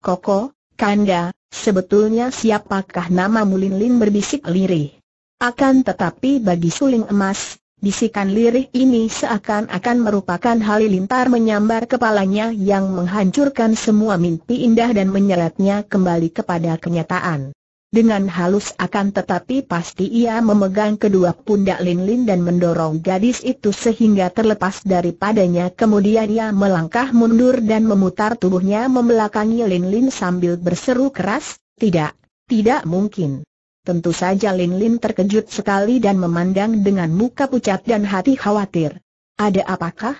Koko, Kanda, sebetulnya siapakah nama Mulin Lin berbisik lirih? Akan tetapi bagi suling emas, bisikan lirih ini seakan-akan merupakan halilintar menyambar kepalanya yang menghancurkan semua mimpi indah dan menyeretnya kembali kepada kenyataan. Dengan halus akan tetapi pasti ia memegang kedua pundak Lin Lin dan mendorong gadis itu sehingga terlepas daripadanya Kemudian ia melangkah mundur dan memutar tubuhnya membelakangi Lin Lin sambil berseru keras, tidak, tidak mungkin Tentu saja Lin Lin terkejut sekali dan memandang dengan muka pucat dan hati khawatir. Ada apakah?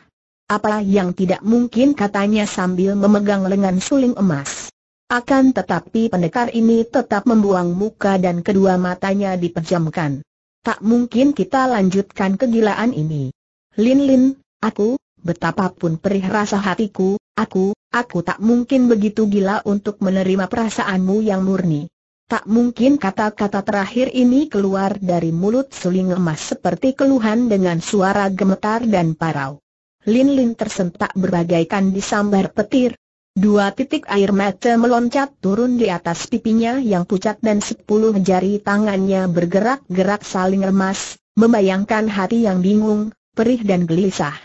Apa yang tidak mungkin katanya sambil memegang lengan suling emas. Akan tetapi pendekar ini tetap membuang muka dan kedua matanya dipejamkan. Tak mungkin kita lanjutkan kegilaan ini. Lin Lin, aku, betapapun perih rasa hatiku, aku, aku tak mungkin begitu gila untuk menerima perasaanmu yang murni. Tak mungkin kata-kata terakhir ini keluar dari mulut suling emas seperti keluhan dengan suara gemetar dan parau. Lin Lin tersentak berbagaikan disambar petir, Dua titik air mata meloncat turun di atas pipinya yang pucat dan sepuluh jari tangannya bergerak-gerak saling remas, membayangkan hati yang bingung, perih dan gelisah.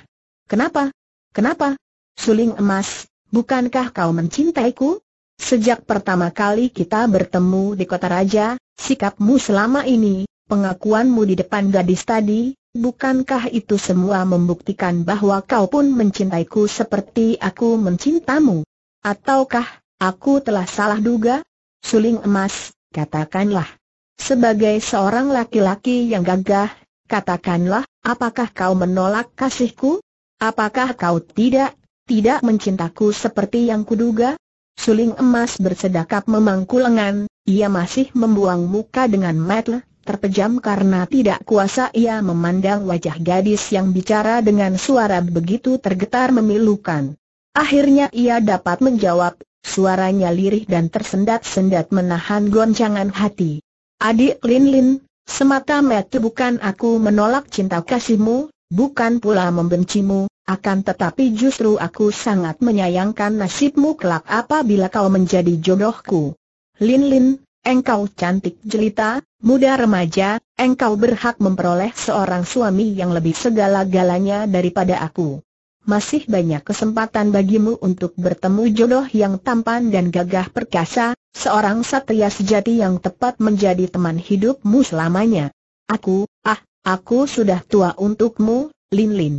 Kenapa? Kenapa? Suling emas, bukankah kau mencintaiku? Sejak pertama kali kita bertemu di kota raja, sikapmu selama ini, pengakuanmu di depan gadis tadi, bukankah itu semua membuktikan bahwa kau pun mencintaiku seperti aku mencintamu? Ataukah, aku telah salah duga? Suling emas, katakanlah. Sebagai seorang laki-laki yang gagah, katakanlah, apakah kau menolak kasihku? Apakah kau tidak, tidak mencintaku seperti yang kuduga? Suling emas bersedakap memangku lengan, ia masih membuang muka dengan metel, terpejam karena tidak kuasa ia memandang wajah gadis yang bicara dengan suara begitu tergetar memilukan. Akhirnya ia dapat menjawab, suaranya lirih dan tersendat-sendat menahan goncangan hati. Adik Lin Lin, semata-mata bukan aku menolak cinta kasihmu, bukan pula membencimu, akan tetapi justru aku sangat menyayangkan nasibmu kelak apabila kau menjadi jodohku. Lin Lin, engkau cantik jelita, muda remaja, engkau berhak memperoleh seorang suami yang lebih segala-galanya daripada aku masih banyak kesempatan bagimu untuk bertemu jodoh yang tampan dan gagah perkasa, seorang satria sejati yang tepat menjadi teman hidupmu selamanya. Aku, ah, aku sudah tua untukmu, Lin Lin.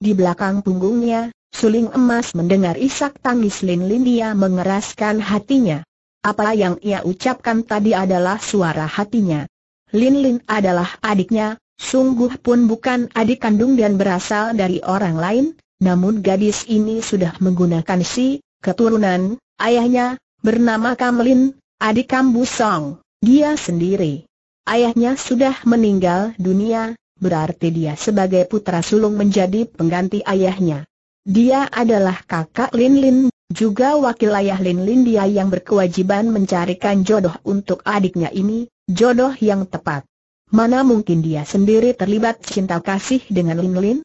Di belakang punggungnya, suling emas mendengar isak tangis Lin Lin dia mengeraskan hatinya. Apa yang ia ucapkan tadi adalah suara hatinya. Lin Lin adalah adiknya, sungguh pun bukan adik kandung dan berasal dari orang lain, namun gadis ini sudah menggunakan si keturunan ayahnya bernama Kamlin, adik Song, dia sendiri. Ayahnya sudah meninggal dunia, berarti dia sebagai putra sulung menjadi pengganti ayahnya. Dia adalah kakak Lin Lin, juga wakil ayah Lin Lin dia yang berkewajiban mencarikan jodoh untuk adiknya ini, jodoh yang tepat. Mana mungkin dia sendiri terlibat cinta kasih dengan Lin Lin?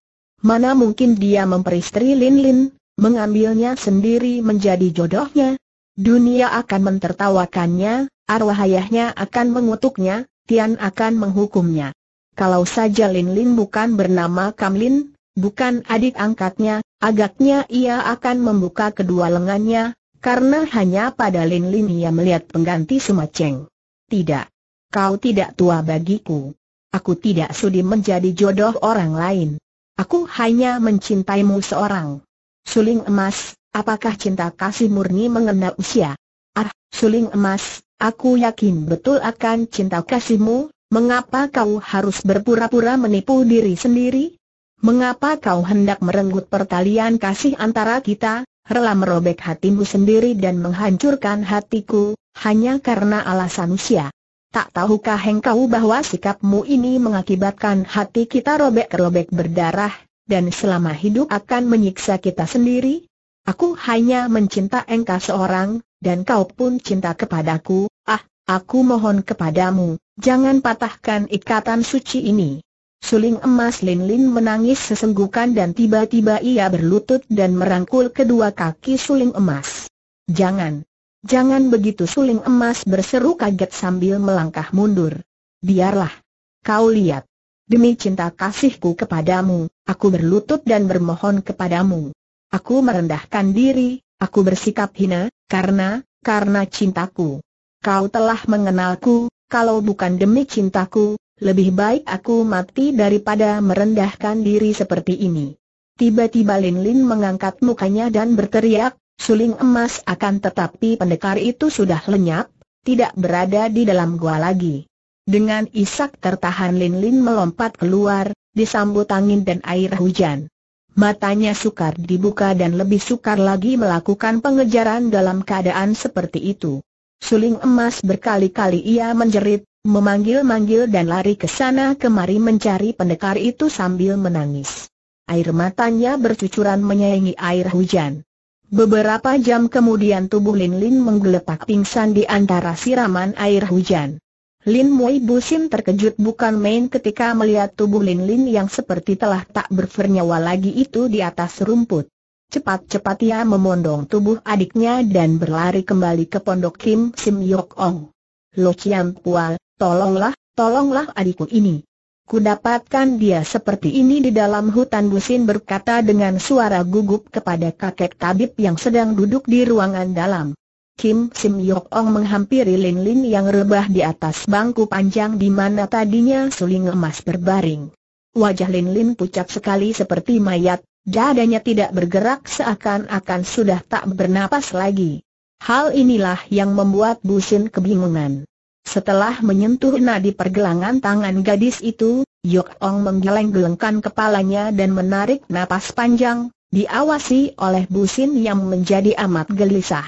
Mana mungkin dia memperistri Lin Lin, mengambilnya sendiri menjadi jodohnya? Dunia akan mentertawakannya, arwah ayahnya akan mengutuknya, Tian akan menghukumnya. Kalau saja Lin Lin bukan bernama Kam Lin, bukan adik angkatnya, agaknya ia akan membuka kedua lengannya, karena hanya pada Lin Lin ia melihat pengganti Sumaceng. Tidak. Kau tidak tua bagiku. Aku tidak sudi menjadi jodoh orang lain. Aku hanya mencintaimu seorang. Suling emas, apakah cinta kasih murni mengenal usia? Ah, suling emas, aku yakin betul akan cinta kasihmu, mengapa kau harus berpura-pura menipu diri sendiri? Mengapa kau hendak merenggut pertalian kasih antara kita, rela merobek hatimu sendiri dan menghancurkan hatiku, hanya karena alasan usia? Tak tahukah engkau bahwa sikapmu ini mengakibatkan hati kita robek-robek berdarah, dan selama hidup akan menyiksa kita sendiri? Aku hanya mencinta engkau seorang, dan kau pun cinta kepadaku, ah, aku mohon kepadamu, jangan patahkan ikatan suci ini. Suling emas Lin Lin menangis sesenggukan dan tiba-tiba ia berlutut dan merangkul kedua kaki suling emas. Jangan, Jangan begitu suling emas berseru kaget sambil melangkah mundur. Biarlah. Kau lihat. Demi cinta kasihku kepadamu, aku berlutut dan bermohon kepadamu. Aku merendahkan diri, aku bersikap hina, karena, karena cintaku. Kau telah mengenalku, kalau bukan demi cintaku, lebih baik aku mati daripada merendahkan diri seperti ini. Tiba-tiba Lin Lin mengangkat mukanya dan berteriak, Suling emas akan tetapi pendekar itu sudah lenyap, tidak berada di dalam gua lagi. Dengan isak tertahan Lin Lin melompat keluar, disambut angin dan air hujan. Matanya sukar dibuka dan lebih sukar lagi melakukan pengejaran dalam keadaan seperti itu. Suling emas berkali-kali ia menjerit, memanggil-manggil dan lari ke sana kemari mencari pendekar itu sambil menangis. Air matanya bercucuran menyayangi air hujan. Beberapa jam kemudian tubuh Lin Lin menggeletak pingsan di antara siraman air hujan. Lin Mui Busim terkejut bukan main ketika melihat tubuh Lin Lin yang seperti telah tak bernyawa lagi itu di atas rumput. Cepat-cepat ia memondong tubuh adiknya dan berlari kembali ke pondok Kim Sim Yok Ong. Lo Chiam Pual, tolonglah, tolonglah adikku ini. Ku dapatkan dia seperti ini di dalam hutan Busin berkata dengan suara gugup kepada kakek tabib yang sedang duduk di ruangan dalam. Kim Sim Yok Ong menghampiri Lin Lin yang rebah di atas bangku panjang di mana tadinya suling emas berbaring. Wajah Lin Lin pucat sekali seperti mayat, dadanya tidak bergerak seakan-akan sudah tak bernapas lagi. Hal inilah yang membuat Busin kebingungan. Setelah menyentuh nadi pergelangan tangan gadis itu, Yok Ong menggeleng-gelengkan kepalanya dan menarik napas panjang, diawasi oleh Busin yang menjadi amat gelisah.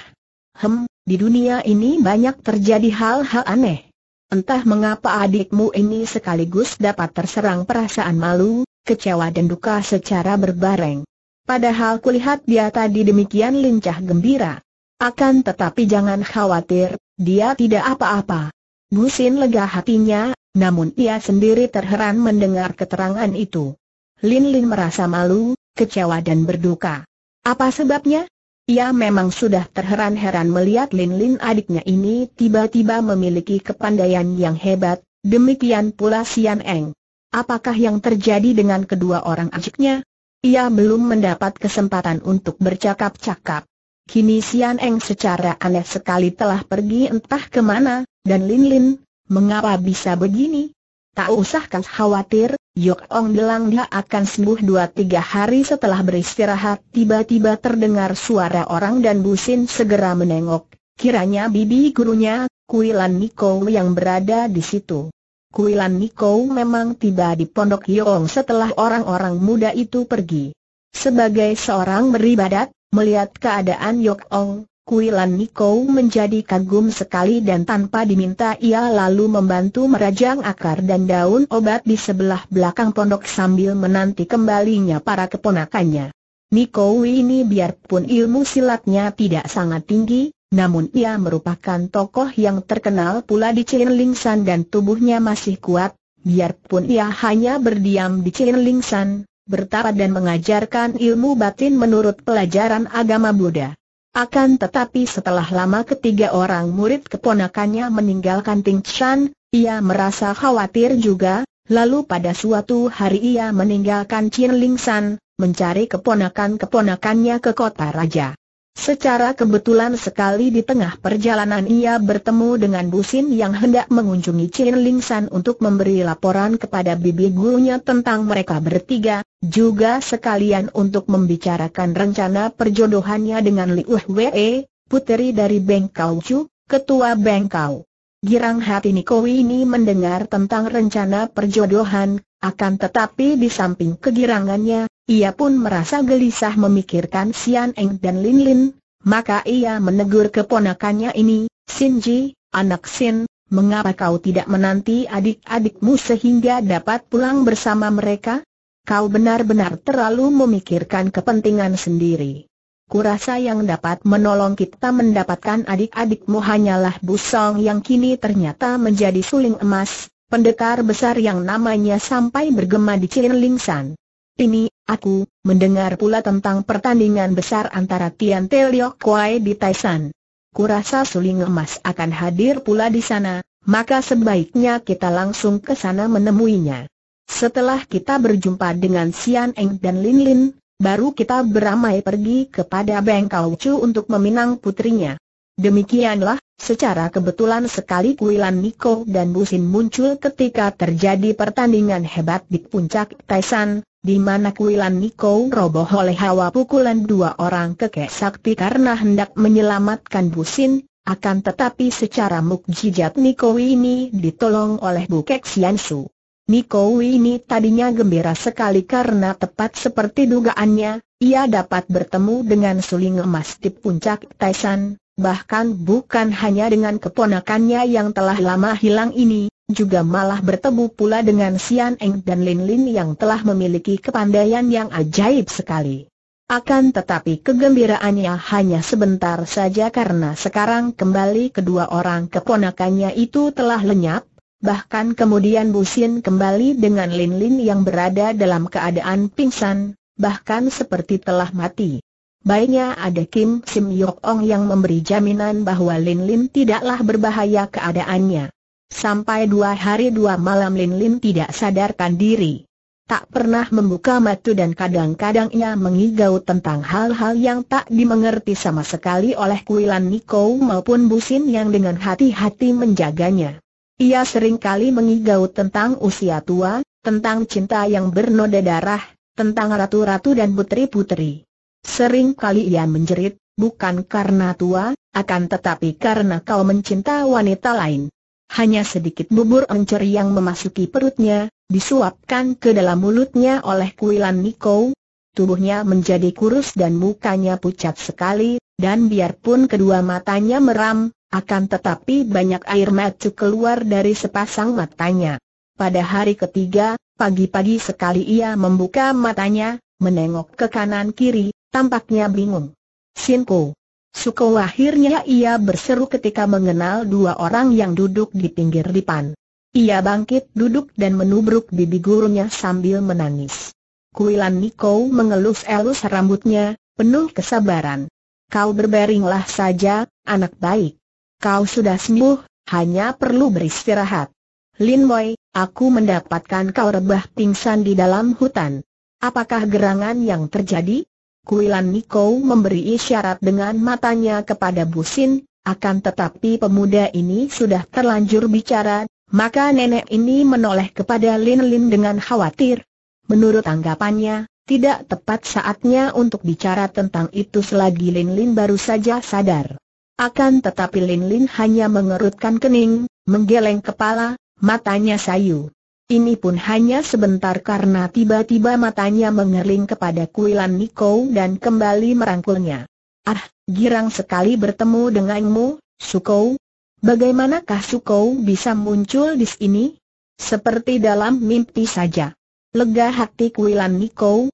Hem, di dunia ini banyak terjadi hal-hal aneh. Entah mengapa adikmu ini sekaligus dapat terserang perasaan malu, kecewa dan duka secara berbareng. Padahal kulihat dia tadi demikian lincah gembira. Akan tetapi jangan khawatir, dia tidak apa-apa. Busin lega hatinya, namun ia sendiri terheran mendengar keterangan itu. Lin Lin merasa malu, kecewa dan berduka. Apa sebabnya? Ia memang sudah terheran-heran melihat Lin Lin adiknya ini tiba-tiba memiliki kepandaian yang hebat, demikian pula Sian Eng. Apakah yang terjadi dengan kedua orang adiknya? Ia belum mendapat kesempatan untuk bercakap-cakap. Kini Sian Eng secara aneh sekali telah pergi entah kemana, dan Lin Lin, mengapa bisa begini? Tak usah kau khawatir, Yok Ong bilang dia akan sembuh dua tiga hari setelah beristirahat. Tiba-tiba terdengar suara orang dan Busin segera menengok. Kiranya bibi gurunya, Kuilan Niko yang berada di situ. Kuilan Niko memang tiba di pondok Ong setelah orang-orang muda itu pergi. Sebagai seorang beribadat, Melihat keadaan Yok Ong, Kuilan Niko menjadi kagum sekali dan tanpa diminta ia lalu membantu merajang akar dan daun obat di sebelah belakang pondok sambil menanti kembalinya para keponakannya. Niko ini biarpun ilmu silatnya tidak sangat tinggi, namun ia merupakan tokoh yang terkenal pula di San dan tubuhnya masih kuat, biarpun ia hanya berdiam di San bertapa dan mengajarkan ilmu batin menurut pelajaran agama Buddha. Akan tetapi setelah lama ketiga orang murid keponakannya meninggalkan Ting Chan, ia merasa khawatir juga, lalu pada suatu hari ia meninggalkan Chin Ling San, mencari keponakan-keponakannya ke kota raja. Secara kebetulan sekali di tengah perjalanan ia bertemu dengan Busin yang hendak mengunjungi Chin Ling San untuk memberi laporan kepada bibi gurunya tentang mereka bertiga, juga sekalian untuk membicarakan rencana perjodohannya dengan Liu Wei, puteri dari Bengkau Chu, ketua Bengkau. Girang hati Niko ini mendengar tentang rencana perjodohan, akan tetapi di samping kegirangannya, ia pun merasa gelisah memikirkan Sian Eng dan Lin Lin, maka ia menegur keponakannya ini, Ji, anak Sin, mengapa kau tidak menanti adik-adikmu sehingga dapat pulang bersama mereka? Kau benar-benar terlalu memikirkan kepentingan sendiri kurasa yang dapat menolong kita mendapatkan adik-adikmu hanyalah Busong yang kini ternyata menjadi suling emas, pendekar besar yang namanya sampai bergema di Lingsan. Ini, aku, mendengar pula tentang pertandingan besar antara Tian Te Liok di Taisan. Kurasa suling emas akan hadir pula di sana, maka sebaiknya kita langsung ke sana menemuinya. Setelah kita berjumpa dengan Sian Eng dan Lin Lin, Baru kita beramai pergi kepada Beng Chu untuk meminang putrinya. Demikianlah, secara kebetulan sekali Kuilan Niko dan Busin muncul ketika terjadi pertandingan hebat di puncak Taisan, di mana Kuilan Niko roboh oleh hawa pukulan dua orang kekek sakti karena hendak menyelamatkan Busin, akan tetapi secara mukjizat Niko ini ditolong oleh Bukek Siansu. Niko ini tadinya gembira sekali karena tepat seperti dugaannya, ia dapat bertemu dengan suling emas di puncak Taisan, bahkan bukan hanya dengan keponakannya yang telah lama hilang ini, juga malah bertemu pula dengan Sian Eng dan Lin Lin yang telah memiliki kepandaian yang ajaib sekali. Akan tetapi kegembiraannya hanya sebentar saja karena sekarang kembali kedua orang keponakannya itu telah lenyap, Bahkan kemudian Busin kembali dengan Lin-Lin yang berada dalam keadaan pingsan, bahkan seperti telah mati. Baiknya ada Kim Sim Yok Ong yang memberi jaminan bahwa Lin-Lin tidaklah berbahaya keadaannya. Sampai dua hari dua malam Lin-Lin tidak sadarkan diri. Tak pernah membuka mata dan kadang-kadang ia mengigau tentang hal-hal yang tak dimengerti sama sekali oleh Kuilan Niko maupun Busin yang dengan hati-hati menjaganya. Ia seringkali mengigau tentang usia tua, tentang cinta yang bernoda darah, tentang ratu-ratu dan putri-putri. Sering kali ia menjerit, bukan karena tua, akan tetapi karena kau mencinta wanita lain. Hanya sedikit bubur encer yang memasuki perutnya, disuapkan ke dalam mulutnya oleh kuilan Niko. Tubuhnya menjadi kurus dan mukanya pucat sekali, dan biarpun kedua matanya meram, akan tetapi banyak air mata keluar dari sepasang matanya. Pada hari ketiga, pagi-pagi sekali ia membuka matanya, menengok ke kanan kiri, tampaknya bingung. Sinko. Suko akhirnya ia berseru ketika mengenal dua orang yang duduk di pinggir depan. Ia bangkit duduk dan menubruk bibi gurunya sambil menangis. Kuilan Niko mengelus-elus rambutnya, penuh kesabaran. Kau berbaringlah saja, anak baik. Kau sudah sembuh, hanya perlu beristirahat. Lin Wei, aku mendapatkan kau rebah pingsan di dalam hutan. Apakah gerangan yang terjadi? Kuilan Niko memberi isyarat dengan matanya kepada Busin, akan tetapi pemuda ini sudah terlanjur bicara, maka nenek ini menoleh kepada Lin Lin dengan khawatir. Menurut anggapannya, tidak tepat saatnya untuk bicara tentang itu selagi Lin Lin baru saja sadar. Akan tetapi Lin Lin hanya mengerutkan kening, menggeleng kepala, matanya sayu. Ini pun hanya sebentar karena tiba-tiba matanya mengerling kepada kuilan Niko dan kembali merangkulnya. Ah, girang sekali bertemu denganmu, Sukou. Bagaimanakah Sukou bisa muncul di sini? Seperti dalam mimpi saja. Lega hati kuilan Niko.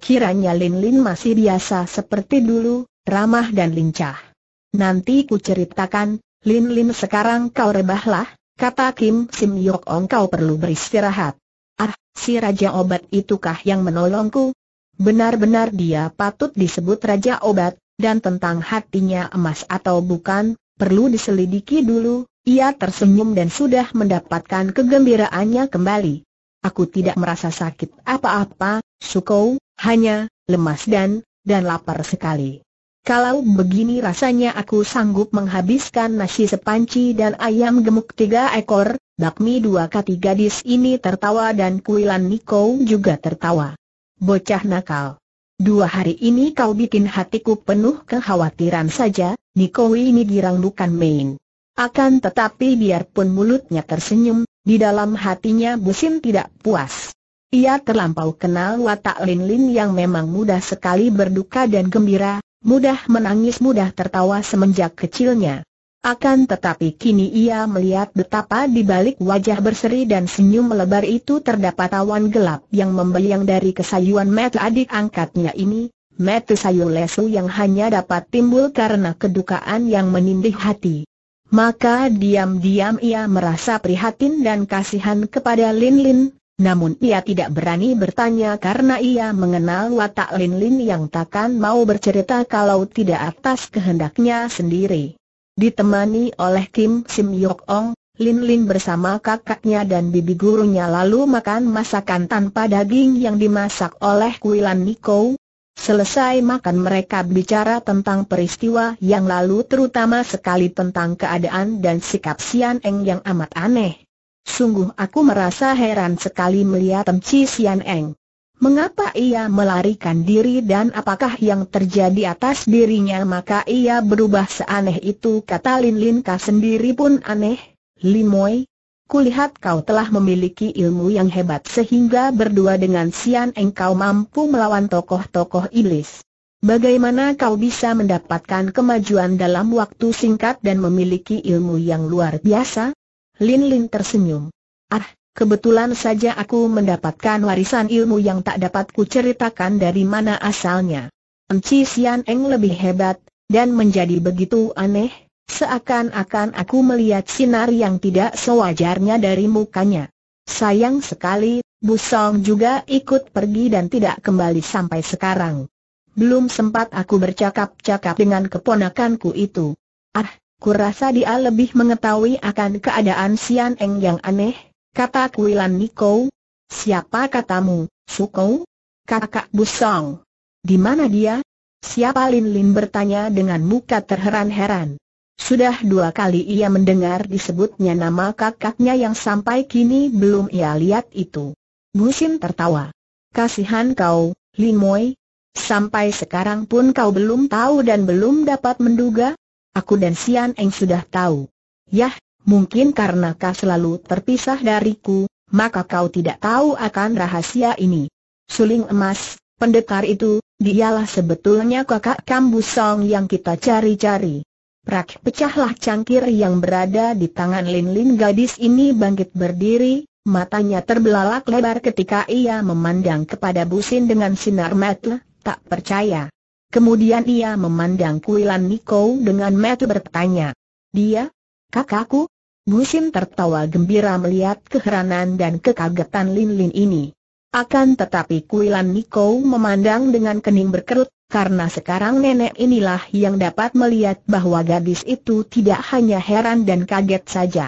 Kiranya Lin Lin masih biasa seperti dulu, ramah dan lincah. Nanti ku ceritakan, Lin Lin sekarang kau rebahlah, kata Kim Sim Yok Ong kau perlu beristirahat. Ah, si Raja Obat itukah yang menolongku? Benar-benar dia patut disebut Raja Obat, dan tentang hatinya emas atau bukan, perlu diselidiki dulu, ia tersenyum dan sudah mendapatkan kegembiraannya kembali. Aku tidak merasa sakit apa-apa, Sukou, hanya lemas dan, dan lapar sekali. Kalau begini rasanya aku sanggup menghabiskan nasi sepanci dan ayam gemuk tiga ekor, bakmi dua kati gadis ini tertawa dan kuilan Niko juga tertawa. Bocah nakal. Dua hari ini kau bikin hatiku penuh kekhawatiran saja, Niko ini girang bukan main. Akan tetapi biarpun mulutnya tersenyum, di dalam hatinya Busin tidak puas. Ia terlampau kenal watak Lin Lin yang memang mudah sekali berduka dan gembira, mudah menangis mudah tertawa semenjak kecilnya. Akan tetapi kini ia melihat betapa di balik wajah berseri dan senyum melebar itu terdapat awan gelap yang membayang dari kesayuan mata adik angkatnya ini, mata sayu lesu yang hanya dapat timbul karena kedukaan yang menindih hati. Maka diam-diam ia merasa prihatin dan kasihan kepada Lin Lin, namun ia tidak berani bertanya karena ia mengenal watak Lin Lin yang takkan mau bercerita kalau tidak atas kehendaknya sendiri. Ditemani oleh Kim Sim Yok Ong, Lin Lin bersama kakaknya dan bibi gurunya lalu makan masakan tanpa daging yang dimasak oleh Kuilan Niko. Selesai makan mereka bicara tentang peristiwa yang lalu terutama sekali tentang keadaan dan sikap Sian Eng yang amat aneh. Sungguh aku merasa heran sekali melihat Emci Sian Eng. Mengapa ia melarikan diri dan apakah yang terjadi atas dirinya maka ia berubah seaneh itu kata Lin Lin Ka sendiri pun aneh, Limoy. Kulihat kau telah memiliki ilmu yang hebat sehingga berdua dengan Sian Eng kau mampu melawan tokoh-tokoh iblis. Bagaimana kau bisa mendapatkan kemajuan dalam waktu singkat dan memiliki ilmu yang luar biasa? Lin Lin tersenyum. Ah, kebetulan saja aku mendapatkan warisan ilmu yang tak dapat ceritakan dari mana asalnya. Enci Sian Eng lebih hebat, dan menjadi begitu aneh, seakan-akan aku melihat sinar yang tidak sewajarnya dari mukanya. Sayang sekali, Bu Song juga ikut pergi dan tidak kembali sampai sekarang. Belum sempat aku bercakap-cakap dengan keponakanku itu. Ah, Kurasa dia lebih mengetahui akan keadaan Sian Eng yang aneh, kata Kuilan Niko. Siapa katamu, Suko? Kakak Busong. Di mana dia? Siapa Lin Lin bertanya dengan muka terheran-heran. Sudah dua kali ia mendengar disebutnya nama kakaknya yang sampai kini belum ia lihat itu. Busin tertawa. Kasihan kau, Lin Moy. Sampai sekarang pun kau belum tahu dan belum dapat menduga? Aku dan Sian Eng sudah tahu. Yah, mungkin karena kau selalu terpisah dariku, maka kau tidak tahu akan rahasia ini. Suling emas, pendekar itu, dialah sebetulnya kakak Kambusong yang kita cari-cari. Prak pecahlah cangkir yang berada di tangan Lin-Lin gadis ini bangkit berdiri, matanya terbelalak lebar ketika ia memandang kepada Busin dengan sinar mata, tak percaya. Kemudian ia memandang Kuilan Niko dengan mata bertanya. Dia? Kakakku? Musim tertawa gembira melihat keheranan dan kekagetan Lin Lin ini. Akan tetapi Kuilan Niko memandang dengan kening berkerut, karena sekarang nenek inilah yang dapat melihat bahwa gadis itu tidak hanya heran dan kaget saja.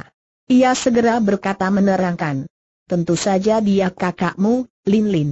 Ia segera berkata menerangkan. Tentu saja dia kakakmu, Lin Lin.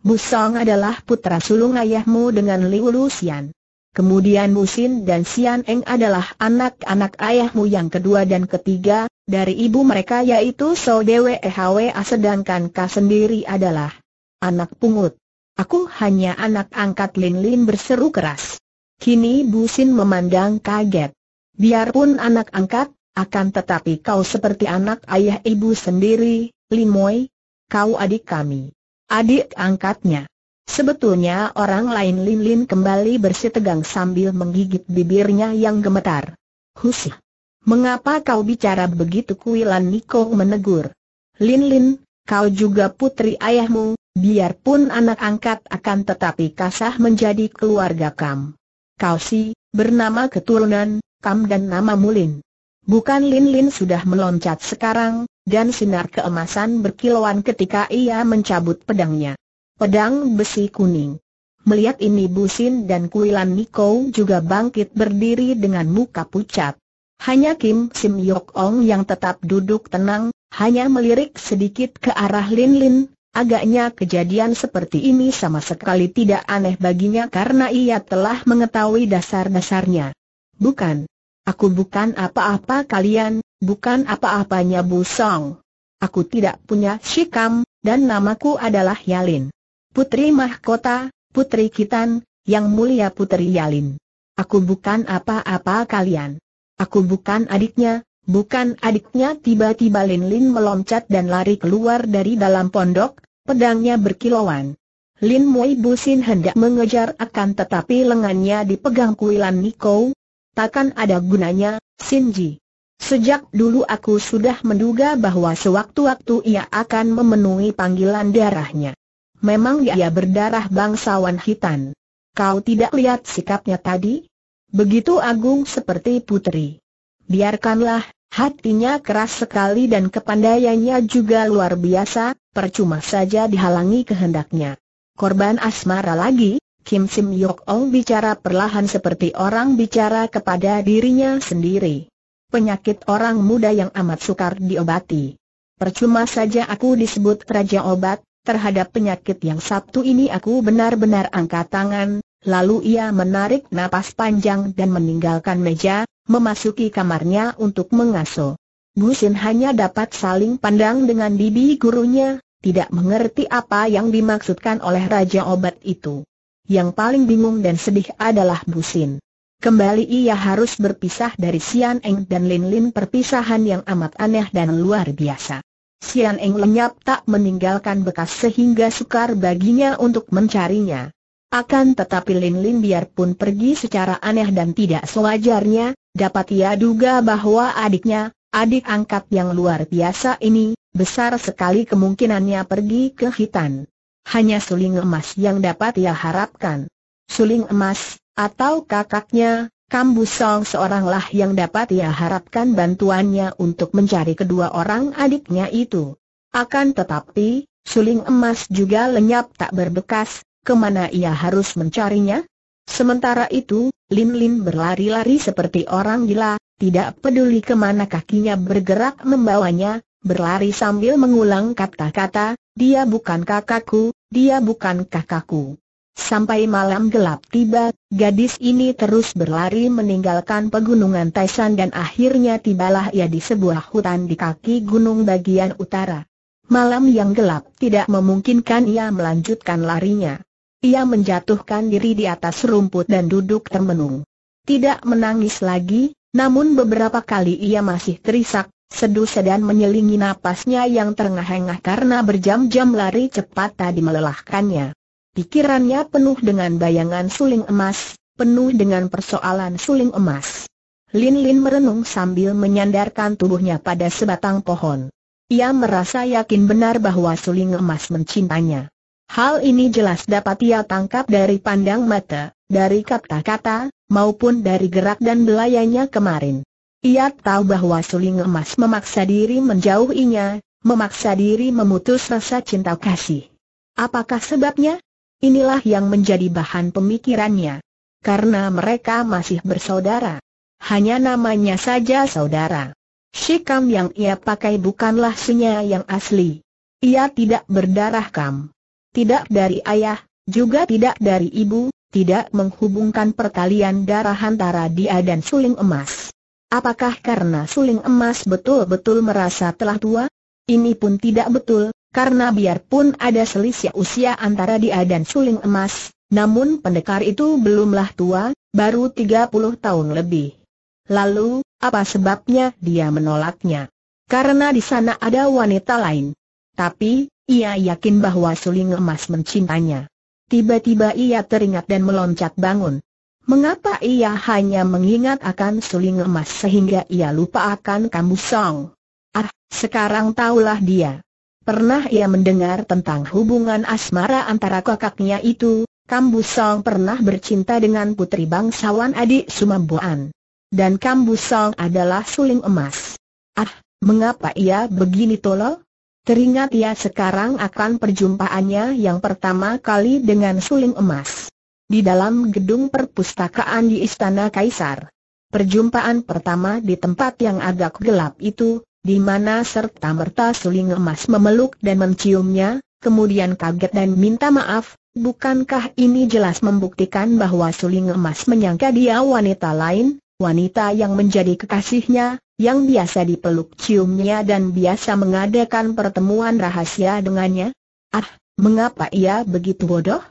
Busong adalah putra sulung ayahmu dengan Liu Lusian. Kemudian Musin dan Xian Eng adalah anak-anak ayahmu yang kedua dan ketiga, dari ibu mereka yaitu So Dewe Hwa sedangkan Ka sendiri adalah anak pungut. Aku hanya anak angkat Lin Lin berseru keras. Kini Busin memandang kaget. Biarpun anak angkat, akan tetapi kau seperti anak ayah ibu sendiri, Limoy. Kau adik kami. Adik angkatnya. Sebetulnya orang lain Lin Lin kembali bersitegang sambil menggigit bibirnya yang gemetar. Husih. Mengapa kau bicara begitu kuilan Niko menegur. Lin Lin, kau juga putri ayahmu, biarpun anak angkat akan tetapi kasah menjadi keluarga Kam. Kau si, bernama keturunan, Kam dan nama Mulin. Bukan Lin Lin sudah meloncat sekarang, dan sinar keemasan berkilauan ketika ia mencabut pedangnya. Pedang besi kuning. Melihat ini Busin dan Kuilan Niko juga bangkit berdiri dengan muka pucat. Hanya Kim Sim Yok Ong yang tetap duduk tenang, hanya melirik sedikit ke arah Lin Lin, agaknya kejadian seperti ini sama sekali tidak aneh baginya karena ia telah mengetahui dasar-dasarnya. Bukan, Aku bukan apa-apa kalian, bukan apa-apanya Bu Song. Aku tidak punya Shikam, dan namaku adalah Yalin. Putri mahkota, Putri Kitan, Yang Mulia Putri Yalin. Aku bukan apa-apa kalian. Aku bukan adiknya, bukan adiknya tiba-tiba Lin Lin meloncat dan lari keluar dari dalam pondok, pedangnya berkilauan. Lin Mui Busin hendak mengejar akan tetapi lengannya dipegang kuilan Niko, takkan ada gunanya, Shinji. Sejak dulu aku sudah menduga bahwa sewaktu-waktu ia akan memenuhi panggilan darahnya. Memang ia berdarah bangsawan hitam. Kau tidak lihat sikapnya tadi? Begitu agung seperti putri. Biarkanlah, hatinya keras sekali dan kepandaiannya juga luar biasa, percuma saja dihalangi kehendaknya. Korban asmara lagi, Kim Sim Yook Ong bicara perlahan seperti orang bicara kepada dirinya sendiri. Penyakit orang muda yang amat sukar diobati. Percuma saja aku disebut Raja Obat, terhadap penyakit yang Sabtu ini aku benar-benar angkat tangan, lalu ia menarik napas panjang dan meninggalkan meja, memasuki kamarnya untuk mengasuh. Gusin hanya dapat saling pandang dengan bibi gurunya, tidak mengerti apa yang dimaksudkan oleh Raja Obat itu. Yang paling bingung dan sedih adalah Busin. Kembali ia harus berpisah dari Sian Eng dan Lin Lin perpisahan yang amat aneh dan luar biasa. Sian Eng lenyap tak meninggalkan bekas sehingga sukar baginya untuk mencarinya. Akan tetapi Lin Lin biarpun pergi secara aneh dan tidak sewajarnya, dapat ia duga bahwa adiknya, adik angkat yang luar biasa ini, besar sekali kemungkinannya pergi ke Hitan hanya suling emas yang dapat ia harapkan. Suling emas, atau kakaknya, Kambusong seoranglah yang dapat ia harapkan bantuannya untuk mencari kedua orang adiknya itu. Akan tetapi, suling emas juga lenyap tak berbekas, kemana ia harus mencarinya? Sementara itu, Lin Lin berlari-lari seperti orang gila, tidak peduli kemana kakinya bergerak membawanya, berlari sambil mengulang kata-kata, dia bukan kakakku, dia bukan kakakku. Sampai malam gelap tiba, gadis ini terus berlari meninggalkan pegunungan Taishan dan akhirnya tibalah ia di sebuah hutan di kaki gunung bagian utara. Malam yang gelap tidak memungkinkan ia melanjutkan larinya. Ia menjatuhkan diri di atas rumput dan duduk termenung. Tidak menangis lagi, namun beberapa kali ia masih terisak, Seduh sedan menyelingi napasnya yang terengah-engah karena berjam-jam lari cepat tadi melelahkannya. Pikirannya penuh dengan bayangan suling emas, penuh dengan persoalan suling emas. Lin Lin merenung sambil menyandarkan tubuhnya pada sebatang pohon. Ia merasa yakin benar bahwa suling emas mencintainya. Hal ini jelas dapat ia tangkap dari pandang mata, dari kata-kata, maupun dari gerak dan belayanya kemarin. Ia tahu bahwa suling emas memaksa diri menjauhinya, memaksa diri memutus rasa cinta kasih. Apakah sebabnya? Inilah yang menjadi bahan pemikirannya. Karena mereka masih bersaudara. Hanya namanya saja saudara. Shikam yang ia pakai bukanlah sunya yang asli. Ia tidak berdarah Kam. Tidak dari ayah, juga tidak dari ibu, tidak menghubungkan pertalian darah antara dia dan suling emas. Apakah karena suling emas betul-betul merasa telah tua? Ini pun tidak betul, karena biarpun ada selisih usia antara dia dan suling emas, namun pendekar itu belumlah tua, baru 30 tahun lebih. Lalu, apa sebabnya dia menolaknya? Karena di sana ada wanita lain. Tapi, ia yakin bahwa suling emas mencintanya. Tiba-tiba ia teringat dan meloncat bangun. Mengapa ia hanya mengingat akan suling emas sehingga ia lupa akan kamu song? Ah, sekarang tahulah dia. Pernah ia mendengar tentang hubungan asmara antara kakaknya itu, Kambusong pernah bercinta dengan putri bangsawan adik Sumambuan. Dan Kambusong adalah suling emas. Ah, mengapa ia begini tolo? Teringat ia sekarang akan perjumpaannya yang pertama kali dengan suling emas di dalam gedung perpustakaan di Istana Kaisar. Perjumpaan pertama di tempat yang agak gelap itu, di mana serta-merta suling emas memeluk dan menciumnya, kemudian kaget dan minta maaf, bukankah ini jelas membuktikan bahwa suling emas menyangka dia wanita lain, wanita yang menjadi kekasihnya, yang biasa dipeluk ciumnya dan biasa mengadakan pertemuan rahasia dengannya? Ah, mengapa ia begitu bodoh?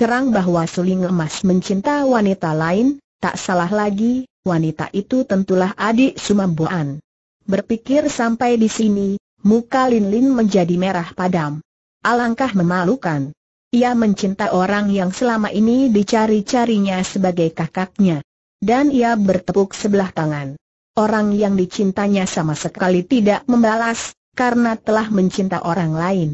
terang bahwa suling emas mencinta wanita lain, tak salah lagi, wanita itu tentulah adik Sumambuan. Berpikir sampai di sini, muka Lin Lin menjadi merah padam. Alangkah memalukan. Ia mencinta orang yang selama ini dicari-carinya sebagai kakaknya. Dan ia bertepuk sebelah tangan. Orang yang dicintanya sama sekali tidak membalas, karena telah mencinta orang lain.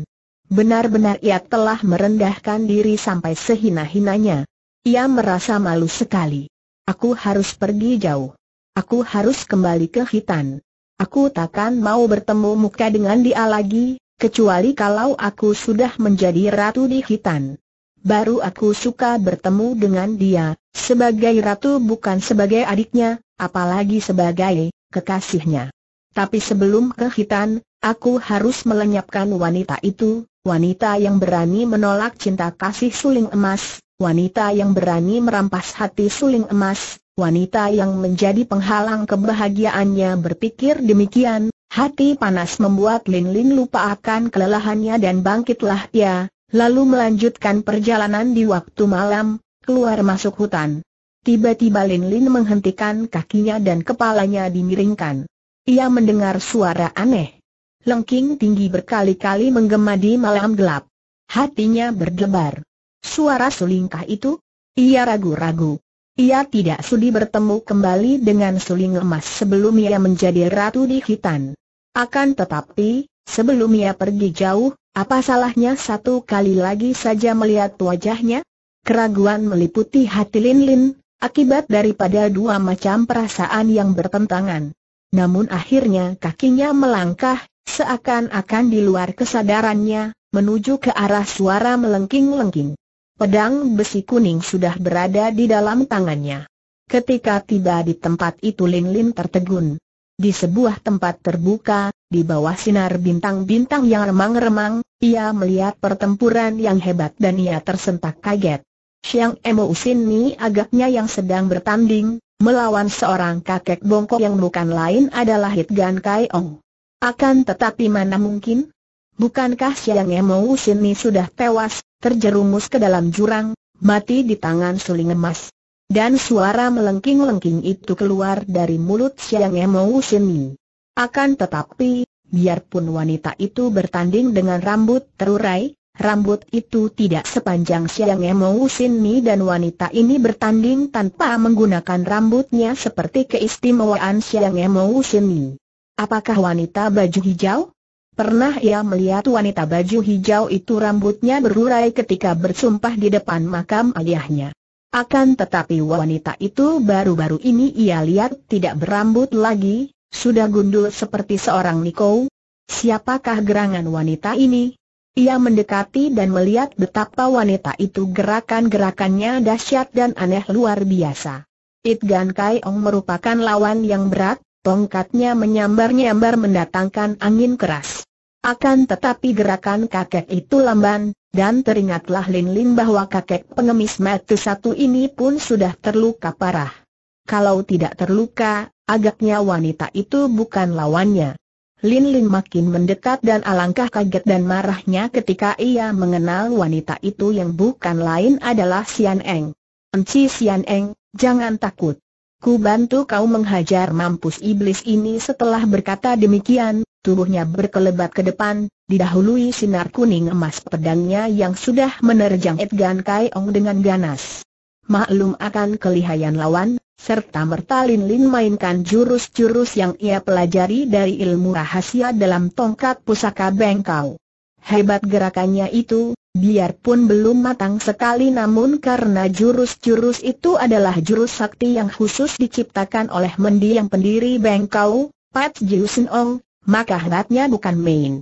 Benar-benar ia telah merendahkan diri sampai sehina-hinanya. Ia merasa malu sekali. Aku harus pergi jauh. Aku harus kembali ke Hitan. Aku takkan mau bertemu muka dengan dia lagi, kecuali kalau aku sudah menjadi ratu di Hitan. Baru aku suka bertemu dengan dia, sebagai ratu bukan sebagai adiknya, apalagi sebagai kekasihnya. Tapi sebelum ke Hitan, aku harus melenyapkan wanita itu, wanita yang berani menolak cinta kasih suling emas, wanita yang berani merampas hati suling emas, wanita yang menjadi penghalang kebahagiaannya berpikir demikian, hati panas membuat Lin Lin lupa akan kelelahannya dan bangkitlah ia, lalu melanjutkan perjalanan di waktu malam, keluar masuk hutan. Tiba-tiba Lin Lin menghentikan kakinya dan kepalanya dimiringkan. Ia mendengar suara aneh lengking tinggi berkali-kali menggema di malam gelap. Hatinya berdebar. Suara sulingkah itu? Ia ragu-ragu. Ia tidak sudi bertemu kembali dengan suling emas sebelum ia menjadi ratu di Hitan. Akan tetapi, sebelum ia pergi jauh, apa salahnya satu kali lagi saja melihat wajahnya? Keraguan meliputi hati Lin Lin, akibat daripada dua macam perasaan yang bertentangan. Namun akhirnya kakinya melangkah, Seakan-akan di luar kesadarannya, menuju ke arah suara melengking-lengking. Pedang besi kuning sudah berada di dalam tangannya. Ketika tiba di tempat itu Lin Lin tertegun. Di sebuah tempat terbuka, di bawah sinar bintang-bintang yang remang-remang, ia melihat pertempuran yang hebat dan ia tersentak kaget. Siang Emo ni agaknya yang sedang bertanding, melawan seorang kakek bongkok yang bukan lain adalah Hit Gan Kai Ong. Akan tetapi mana mungkin? Bukankah Siang Emo Sini sudah tewas, terjerumus ke dalam jurang, mati di tangan suling emas? Dan suara melengking-lengking itu keluar dari mulut Siang Emo Sini. Akan tetapi, biarpun wanita itu bertanding dengan rambut terurai, Rambut itu tidak sepanjang siang Emou Sini dan wanita ini bertanding tanpa menggunakan rambutnya seperti keistimewaan siang Emou Sini. Apakah wanita baju hijau? Pernah ia melihat wanita baju hijau itu rambutnya berurai ketika bersumpah di depan makam ayahnya. Akan tetapi wanita itu baru-baru ini ia lihat tidak berambut lagi, sudah gundul seperti seorang Niko. Siapakah gerangan wanita ini? Ia mendekati dan melihat betapa wanita itu gerakan-gerakannya dahsyat dan aneh luar biasa. It Gan Kai Ong merupakan lawan yang berat, tongkatnya menyambar-nyambar mendatangkan angin keras. Akan tetapi gerakan kakek itu lamban, dan teringatlah Lin Lin bahwa kakek pengemis metu satu ini pun sudah terluka parah. Kalau tidak terluka, agaknya wanita itu bukan lawannya. Lin Lin makin mendekat dan alangkah kaget dan marahnya ketika ia mengenal wanita itu yang bukan lain adalah Xian Eng. Enci Xian Eng, jangan takut. Ku bantu kau menghajar mampus iblis ini setelah berkata demikian, tubuhnya berkelebat ke depan, didahului sinar kuning emas pedangnya yang sudah menerjang Edgan Kai Ong dengan ganas. Maklum akan kelihayan lawan, serta merta Lin Lin mainkan jurus-jurus yang ia pelajari dari ilmu rahasia dalam tongkat pusaka bengkau. Hebat gerakannya itu, Biarpun belum matang sekali namun karena jurus-jurus itu adalah jurus sakti yang khusus diciptakan oleh mendiang pendiri Bengkau, Pat Jiusen Ong, maka hebatnya bukan main.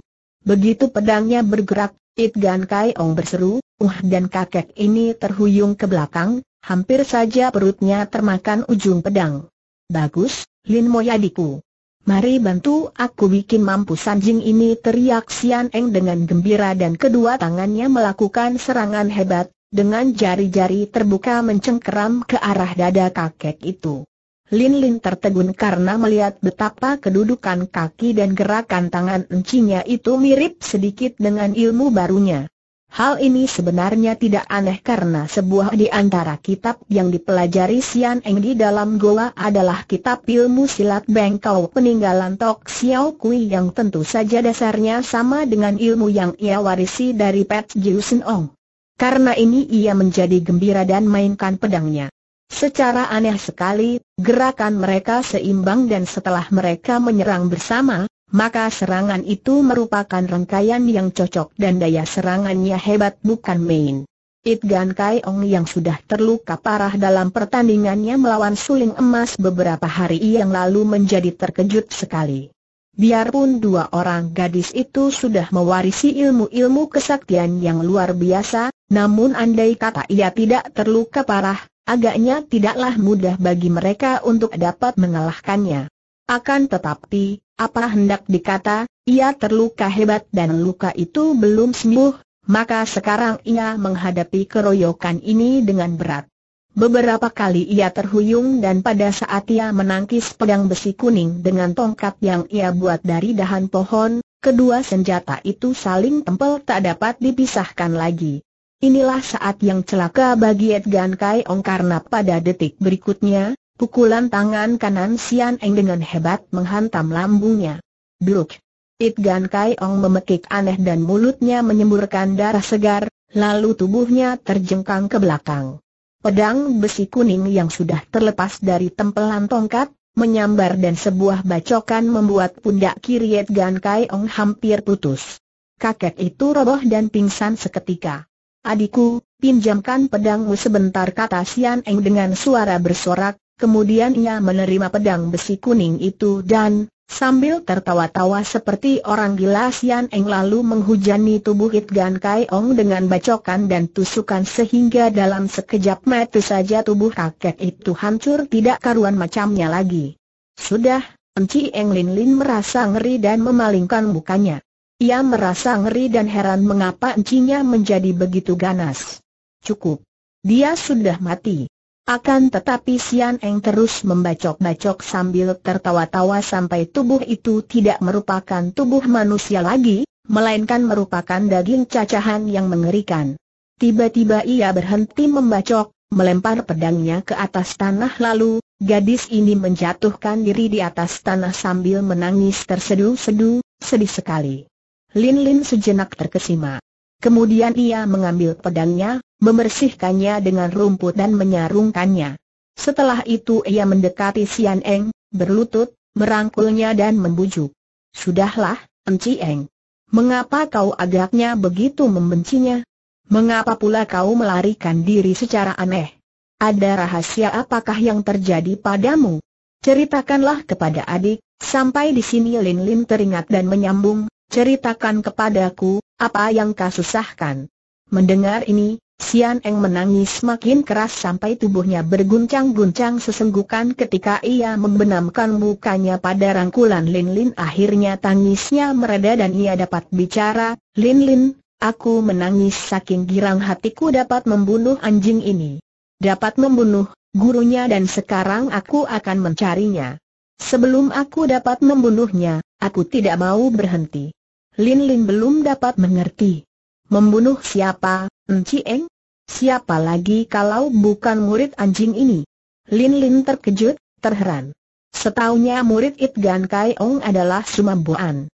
Begitu pedangnya bergerak, It Gan Kai Ong berseru, uh dan kakek ini terhuyung ke belakang, hampir saja perutnya termakan ujung pedang. Bagus, Lin Moyadiku. Mari bantu aku bikin mampus anjing ini teriak Sian Eng dengan gembira dan kedua tangannya melakukan serangan hebat, dengan jari-jari terbuka mencengkeram ke arah dada kakek itu. Lin Lin tertegun karena melihat betapa kedudukan kaki dan gerakan tangan encinya itu mirip sedikit dengan ilmu barunya. Hal ini sebenarnya tidak aneh karena sebuah di antara kitab yang dipelajari Sian Eng di dalam goa adalah kitab ilmu silat Bengkau peninggalan Tok Xiao Kui yang tentu saja dasarnya sama dengan ilmu yang ia warisi dari Pat Jiu Sin Ong. Karena ini ia menjadi gembira dan mainkan pedangnya. Secara aneh sekali, gerakan mereka seimbang dan setelah mereka menyerang bersama, maka serangan itu merupakan rangkaian yang cocok dan daya serangannya hebat bukan main. It Gan Ong yang sudah terluka parah dalam pertandingannya melawan suling emas beberapa hari yang lalu menjadi terkejut sekali. Biarpun dua orang gadis itu sudah mewarisi ilmu-ilmu kesaktian yang luar biasa, namun andai kata ia tidak terluka parah, agaknya tidaklah mudah bagi mereka untuk dapat mengalahkannya. Akan tetapi, apa hendak dikata, ia terluka hebat dan luka itu belum sembuh, maka sekarang ia menghadapi keroyokan ini dengan berat. Beberapa kali ia terhuyung dan pada saat ia menangkis pedang besi kuning dengan tongkat yang ia buat dari dahan pohon, kedua senjata itu saling tempel tak dapat dipisahkan lagi. Inilah saat yang celaka bagi Edgan Kai Ong karena pada detik berikutnya, Pukulan tangan kanan Sian Eng dengan hebat menghantam lambungnya. Bluk! It Gan Kai Ong memekik aneh dan mulutnya menyemburkan darah segar, lalu tubuhnya terjengkang ke belakang. Pedang besi kuning yang sudah terlepas dari tempelan tongkat, menyambar dan sebuah bacokan membuat pundak kiri It Gan Kai Ong hampir putus. Kakek itu roboh dan pingsan seketika. Adikku, pinjamkan pedangmu sebentar kata Sian Eng dengan suara bersorak, kemudian ia menerima pedang besi kuning itu dan, sambil tertawa-tawa seperti orang gila Sian Eng lalu menghujani tubuh It Gan Kai Ong dengan bacokan dan tusukan sehingga dalam sekejap mata saja tubuh kakek itu hancur tidak karuan macamnya lagi. Sudah, Enci Eng Lin Lin merasa ngeri dan memalingkan mukanya. Ia merasa ngeri dan heran mengapa encinya menjadi begitu ganas. Cukup. Dia sudah mati. Akan tetapi Sian Eng terus membacok-bacok sambil tertawa-tawa sampai tubuh itu tidak merupakan tubuh manusia lagi, melainkan merupakan daging cacahan yang mengerikan. Tiba-tiba ia berhenti membacok, melempar pedangnya ke atas tanah lalu, gadis ini menjatuhkan diri di atas tanah sambil menangis tersedu-sedu, sedih sekali. Lin Lin sejenak terkesima. Kemudian ia mengambil pedangnya, membersihkannya dengan rumput dan menyarungkannya. Setelah itu ia mendekati Sian Eng, berlutut, merangkulnya dan membujuk. Sudahlah, Enci Eng. Mengapa kau agaknya begitu membencinya? Mengapa pula kau melarikan diri secara aneh? Ada rahasia apakah yang terjadi padamu? Ceritakanlah kepada adik, sampai di sini Lin Lin teringat dan menyambung, ceritakan kepadaku, apa yang kau susahkan. Mendengar ini, Sian Eng menangis makin keras sampai tubuhnya berguncang-guncang sesenggukan ketika ia membenamkan mukanya pada rangkulan Lin Lin akhirnya tangisnya mereda dan ia dapat bicara, Lin Lin, aku menangis saking girang hatiku dapat membunuh anjing ini. Dapat membunuh, gurunya dan sekarang aku akan mencarinya. Sebelum aku dapat membunuhnya, aku tidak mau berhenti. Lin Lin belum dapat mengerti. Membunuh siapa, Enci Eng, Siapa lagi kalau bukan murid anjing ini? Lin Lin terkejut, terheran. Setahunya murid It Gan Kai Ong adalah Sumamboan.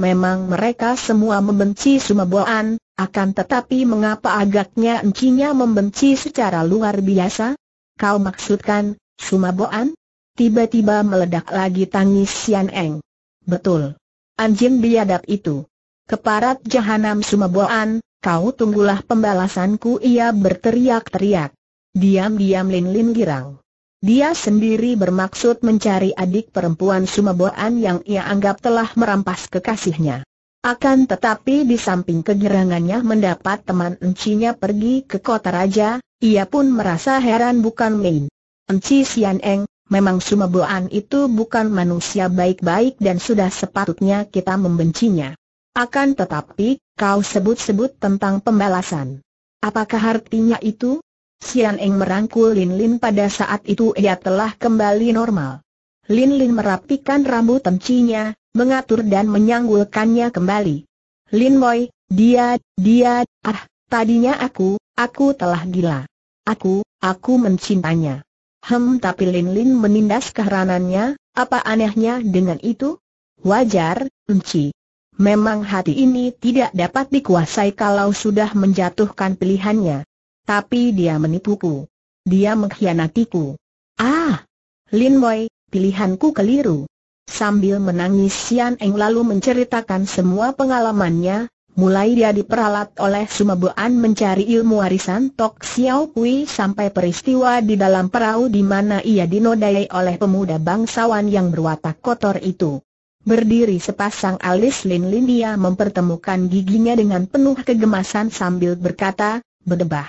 Memang mereka semua membenci Sumamboan, akan tetapi mengapa agaknya encinya membenci secara luar biasa? Kau maksudkan, Sumamboan? Tiba-tiba meledak lagi tangis Sian Eng. Betul. Anjing biadab itu. Keparat jahanam Sumamboan, Kau tunggulah pembalasanku ia berteriak-teriak. Diam-diam Lin Lin girang. Dia sendiri bermaksud mencari adik perempuan Sumaboan yang ia anggap telah merampas kekasihnya. Akan tetapi di samping kegerangannya mendapat teman encinya pergi ke kota raja, ia pun merasa heran bukan main. Enci Sian Eng, memang Sumaboan itu bukan manusia baik-baik dan sudah sepatutnya kita membencinya. Akan tetapi, kau sebut-sebut tentang pembalasan. Apakah artinya itu? Sian Eng merangkul Lin Lin pada saat itu ia telah kembali normal. Lin Lin merapikan rambut tencinya, mengatur dan menyanggulkannya kembali. Lin Moy, dia, dia, ah, tadinya aku, aku telah gila. Aku, aku mencintanya. Hem tapi Lin Lin menindas keheranannya, apa anehnya dengan itu? Wajar, Enci. Memang hati ini tidak dapat dikuasai kalau sudah menjatuhkan pilihannya. Tapi dia menipuku. Dia mengkhianatiku. Ah! Lin Wei, pilihanku keliru. Sambil menangis Sian Eng lalu menceritakan semua pengalamannya, mulai dia diperalat oleh Sumabuan mencari ilmu warisan Tok Xiao Kui sampai peristiwa di dalam perahu di mana ia dinodai oleh pemuda bangsawan yang berwatak kotor itu. Berdiri sepasang alis Lin Lin dia mempertemukan giginya dengan penuh kegemasan sambil berkata, berdebah.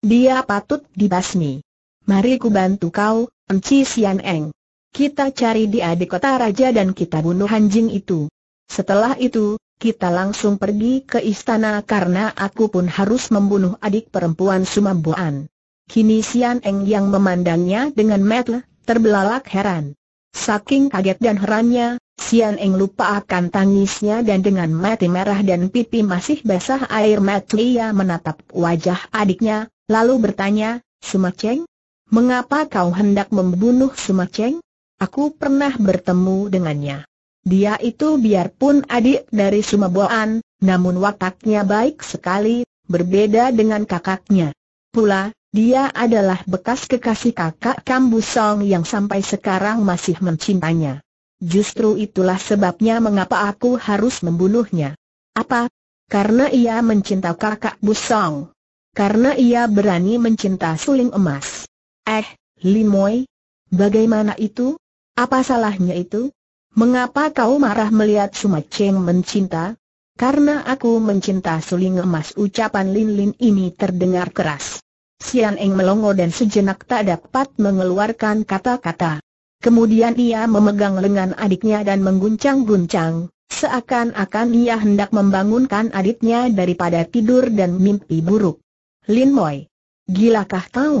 Dia patut dibasmi. Mari ku bantu kau, Enci Sian Eng. Kita cari dia di kota raja dan kita bunuh anjing itu. Setelah itu, kita langsung pergi ke istana karena aku pun harus membunuh adik perempuan Sumamboan. Kini Sian Eng yang memandangnya dengan metel, terbelalak heran. Saking kaget dan herannya, Sian Eng lupa akan tangisnya dan dengan mati merah dan pipi masih basah air mata ia menatap wajah adiknya, lalu bertanya, Sumaceng? Mengapa kau hendak membunuh Sumaceng? Aku pernah bertemu dengannya. Dia itu biarpun adik dari Sumaboan, namun wataknya baik sekali, berbeda dengan kakaknya. Pula, dia adalah bekas kekasih kakak Kambusong yang sampai sekarang masih mencintanya. Justru itulah sebabnya mengapa aku harus membunuhnya. Apa? Karena ia mencinta kakak Busong. Karena ia berani mencinta suling emas. Eh, Limoy? Bagaimana itu? Apa salahnya itu? Mengapa kau marah melihat Sumaceng mencinta? Karena aku mencinta suling emas ucapan Lin Lin ini terdengar keras. Sian Eng melongo dan sejenak tak dapat mengeluarkan kata-kata. Kemudian ia memegang lengan adiknya dan mengguncang-guncang, seakan-akan ia hendak membangunkan adiknya daripada tidur dan mimpi buruk. Lin Moy. Gilakah kau?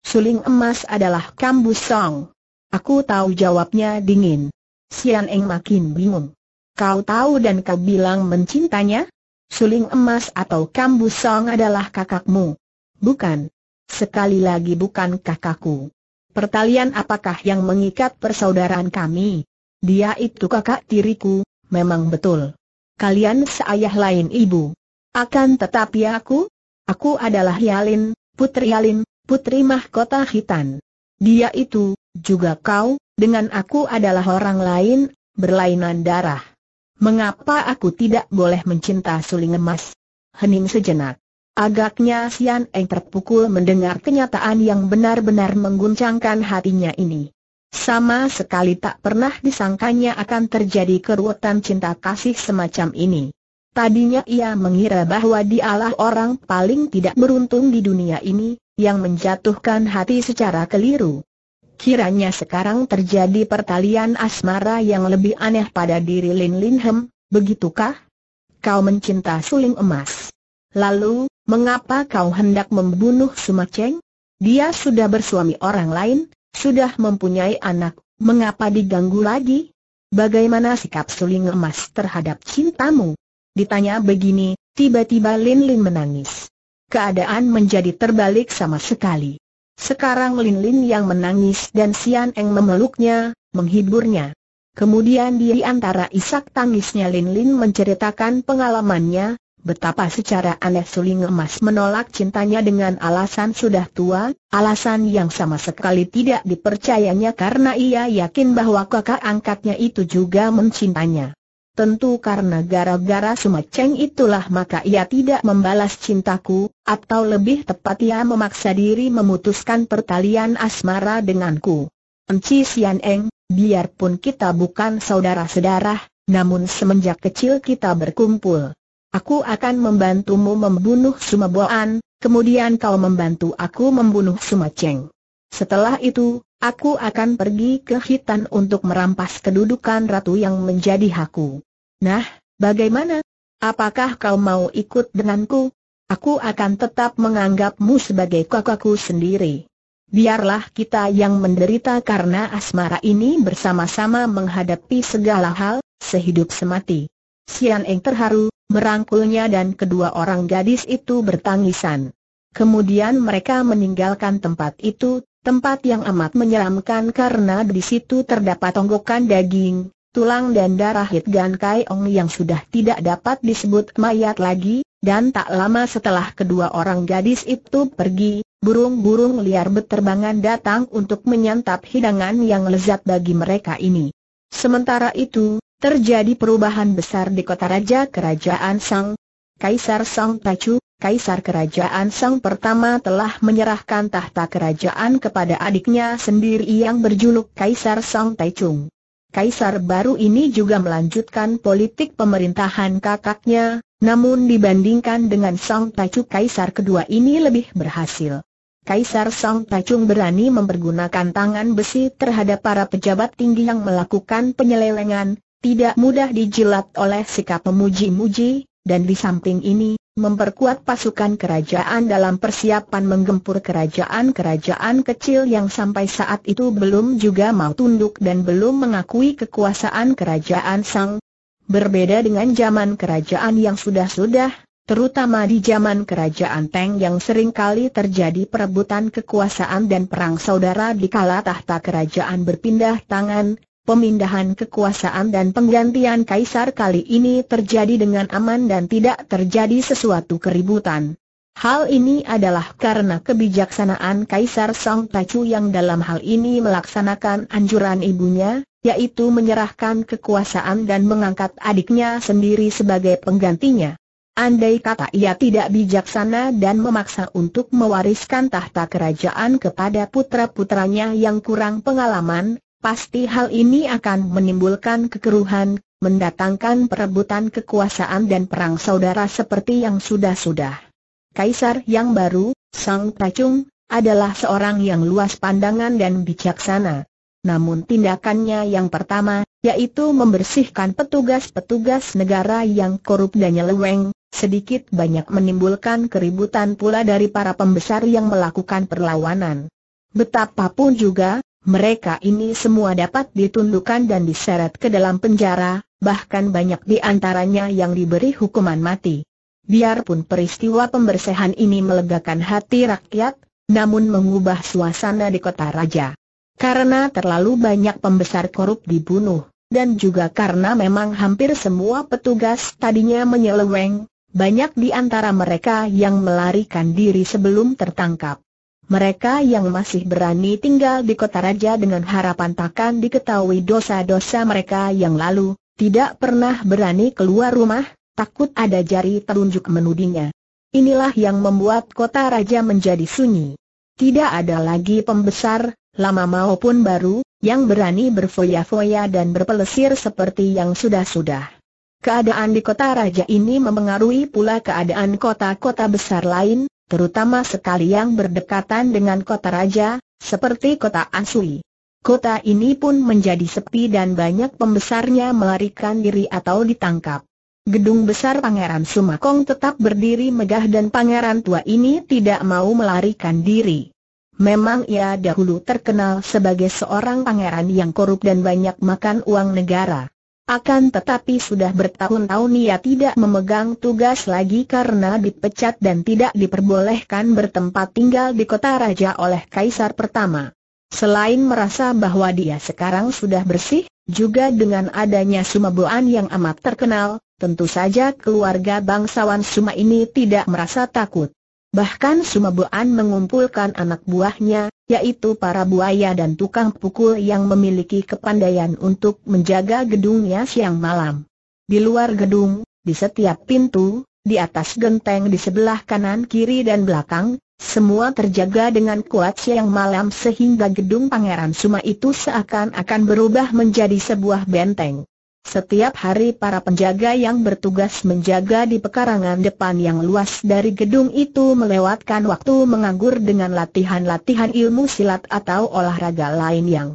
Suling emas adalah kambus song. Aku tahu jawabnya dingin. Sian Eng makin bingung. Kau tahu dan kau bilang mencintanya? Suling emas atau kambus song adalah kakakmu. Bukan. Sekali lagi bukan kakakku. Pertalian apakah yang mengikat persaudaraan kami? Dia itu kakak tiriku, memang betul. Kalian seayah lain ibu. Akan tetapi aku? Aku adalah Yalin, putri Yalin, putri mahkota hitan. Dia itu, juga kau, dengan aku adalah orang lain, berlainan darah. Mengapa aku tidak boleh mencinta suling emas? Hening sejenak. Agaknya Sian Eng terpukul mendengar kenyataan yang benar-benar mengguncangkan hatinya ini. Sama sekali tak pernah disangkanya akan terjadi keruwetan cinta kasih semacam ini. Tadinya ia mengira bahwa dialah orang paling tidak beruntung di dunia ini, yang menjatuhkan hati secara keliru. Kiranya sekarang terjadi pertalian asmara yang lebih aneh pada diri Lin Lin begitukah? Kau mencinta suling emas. Lalu, Mengapa kau hendak membunuh Sumaceng? Dia sudah bersuami orang lain, sudah mempunyai anak, mengapa diganggu lagi? Bagaimana sikap suling emas terhadap cintamu? Ditanya begini, tiba-tiba Lin Lin menangis. Keadaan menjadi terbalik sama sekali. Sekarang Lin Lin yang menangis dan Sian Eng memeluknya, menghiburnya. Kemudian di antara isak tangisnya Lin Lin menceritakan pengalamannya, betapa secara aneh suling emas menolak cintanya dengan alasan sudah tua, alasan yang sama sekali tidak dipercayanya karena ia yakin bahwa kakak angkatnya itu juga mencintanya. Tentu karena gara-gara Sumaceng itulah maka ia tidak membalas cintaku, atau lebih tepat ia memaksa diri memutuskan pertalian asmara denganku. Enci Sian Eng, biarpun kita bukan saudara sedarah, namun semenjak kecil kita berkumpul. Aku akan membantumu membunuh Boan, kemudian kau membantu aku membunuh Cheng. Setelah itu, aku akan pergi ke Hitan untuk merampas kedudukan ratu yang menjadi hakku. Nah, bagaimana? Apakah kau mau ikut denganku? Aku akan tetap menganggapmu sebagai kakakku sendiri. Biarlah kita yang menderita karena asmara ini bersama-sama menghadapi segala hal, sehidup semati. Sian Eng terharu, merangkulnya dan kedua orang gadis itu bertangisan. Kemudian mereka meninggalkan tempat itu, tempat yang amat menyeramkan karena di situ terdapat tonggokan daging, tulang dan darah Hitgan Kai Ong yang sudah tidak dapat disebut mayat lagi, dan tak lama setelah kedua orang gadis itu pergi, burung-burung liar beterbangan datang untuk menyantap hidangan yang lezat bagi mereka ini. Sementara itu, Terjadi perubahan besar di kota Raja Kerajaan Sang. Kaisar Sang Pacu, Kaisar Kerajaan Sang pertama telah menyerahkan tahta kerajaan kepada adiknya sendiri yang berjuluk Kaisar Sang Taichung. Kaisar baru ini juga melanjutkan politik pemerintahan kakaknya, namun dibandingkan dengan Sang Pacu Kaisar kedua ini lebih berhasil. Kaisar Sang Tacung berani mempergunakan tangan besi terhadap para pejabat tinggi yang melakukan penyelewengan, tidak mudah dijilat oleh sikap pemuji muji dan di samping ini, memperkuat pasukan kerajaan dalam persiapan menggempur kerajaan-kerajaan kecil yang sampai saat itu belum juga mau tunduk dan belum mengakui kekuasaan kerajaan Sang. Berbeda dengan zaman kerajaan yang sudah-sudah, terutama di zaman kerajaan Teng yang sering kali terjadi perebutan kekuasaan dan perang saudara di kala tahta kerajaan berpindah tangan, Pemindahan kekuasaan dan penggantian kaisar kali ini terjadi dengan aman dan tidak terjadi sesuatu keributan. Hal ini adalah karena kebijaksanaan Kaisar Song Tacu yang dalam hal ini melaksanakan anjuran ibunya, yaitu menyerahkan kekuasaan dan mengangkat adiknya sendiri sebagai penggantinya. Andai kata ia tidak bijaksana dan memaksa untuk mewariskan tahta kerajaan kepada putra-putranya yang kurang pengalaman, pasti hal ini akan menimbulkan kekeruhan, mendatangkan perebutan kekuasaan dan perang saudara seperti yang sudah-sudah. Kaisar yang baru, Sang Tacung, adalah seorang yang luas pandangan dan bijaksana. Namun tindakannya yang pertama, yaitu membersihkan petugas-petugas negara yang korup dan nyeleweng, sedikit banyak menimbulkan keributan pula dari para pembesar yang melakukan perlawanan. Betapapun juga, mereka ini semua dapat ditundukkan dan diseret ke dalam penjara, bahkan banyak di antaranya yang diberi hukuman mati. Biarpun peristiwa pembersihan ini melegakan hati rakyat, namun mengubah suasana di kota raja. Karena terlalu banyak pembesar korup dibunuh, dan juga karena memang hampir semua petugas tadinya menyeleweng, banyak di antara mereka yang melarikan diri sebelum tertangkap. Mereka yang masih berani tinggal di kota raja dengan harapan takkan diketahui dosa-dosa mereka yang lalu, tidak pernah berani keluar rumah, takut ada jari telunjuk menudingnya. Inilah yang membuat kota raja menjadi sunyi. Tidak ada lagi pembesar, lama maupun baru, yang berani berfoya-foya dan berpelesir seperti yang sudah-sudah. Keadaan di kota raja ini memengaruhi pula keadaan kota-kota besar lain, terutama sekali yang berdekatan dengan kota raja, seperti kota Asui. Kota ini pun menjadi sepi dan banyak pembesarnya melarikan diri atau ditangkap. Gedung besar Pangeran Sumakong tetap berdiri megah dan pangeran tua ini tidak mau melarikan diri. Memang ia dahulu terkenal sebagai seorang pangeran yang korup dan banyak makan uang negara. Akan tetapi sudah bertahun-tahun ia tidak memegang tugas lagi karena dipecat dan tidak diperbolehkan bertempat tinggal di kota raja oleh kaisar pertama. Selain merasa bahwa dia sekarang sudah bersih, juga dengan adanya Sumabuan yang amat terkenal, tentu saja keluarga bangsawan Suma ini tidak merasa takut. Bahkan Sumabuan mengumpulkan anak buahnya, yaitu para buaya dan tukang pukul yang memiliki kepandaian untuk menjaga gedungnya siang malam. Di luar gedung, di setiap pintu, di atas genteng di sebelah kanan kiri dan belakang, semua terjaga dengan kuat siang malam sehingga gedung Pangeran Suma itu seakan-akan berubah menjadi sebuah benteng. Setiap hari para penjaga yang bertugas menjaga di pekarangan depan yang luas dari gedung itu melewatkan waktu menganggur dengan latihan-latihan ilmu silat atau olahraga lain yang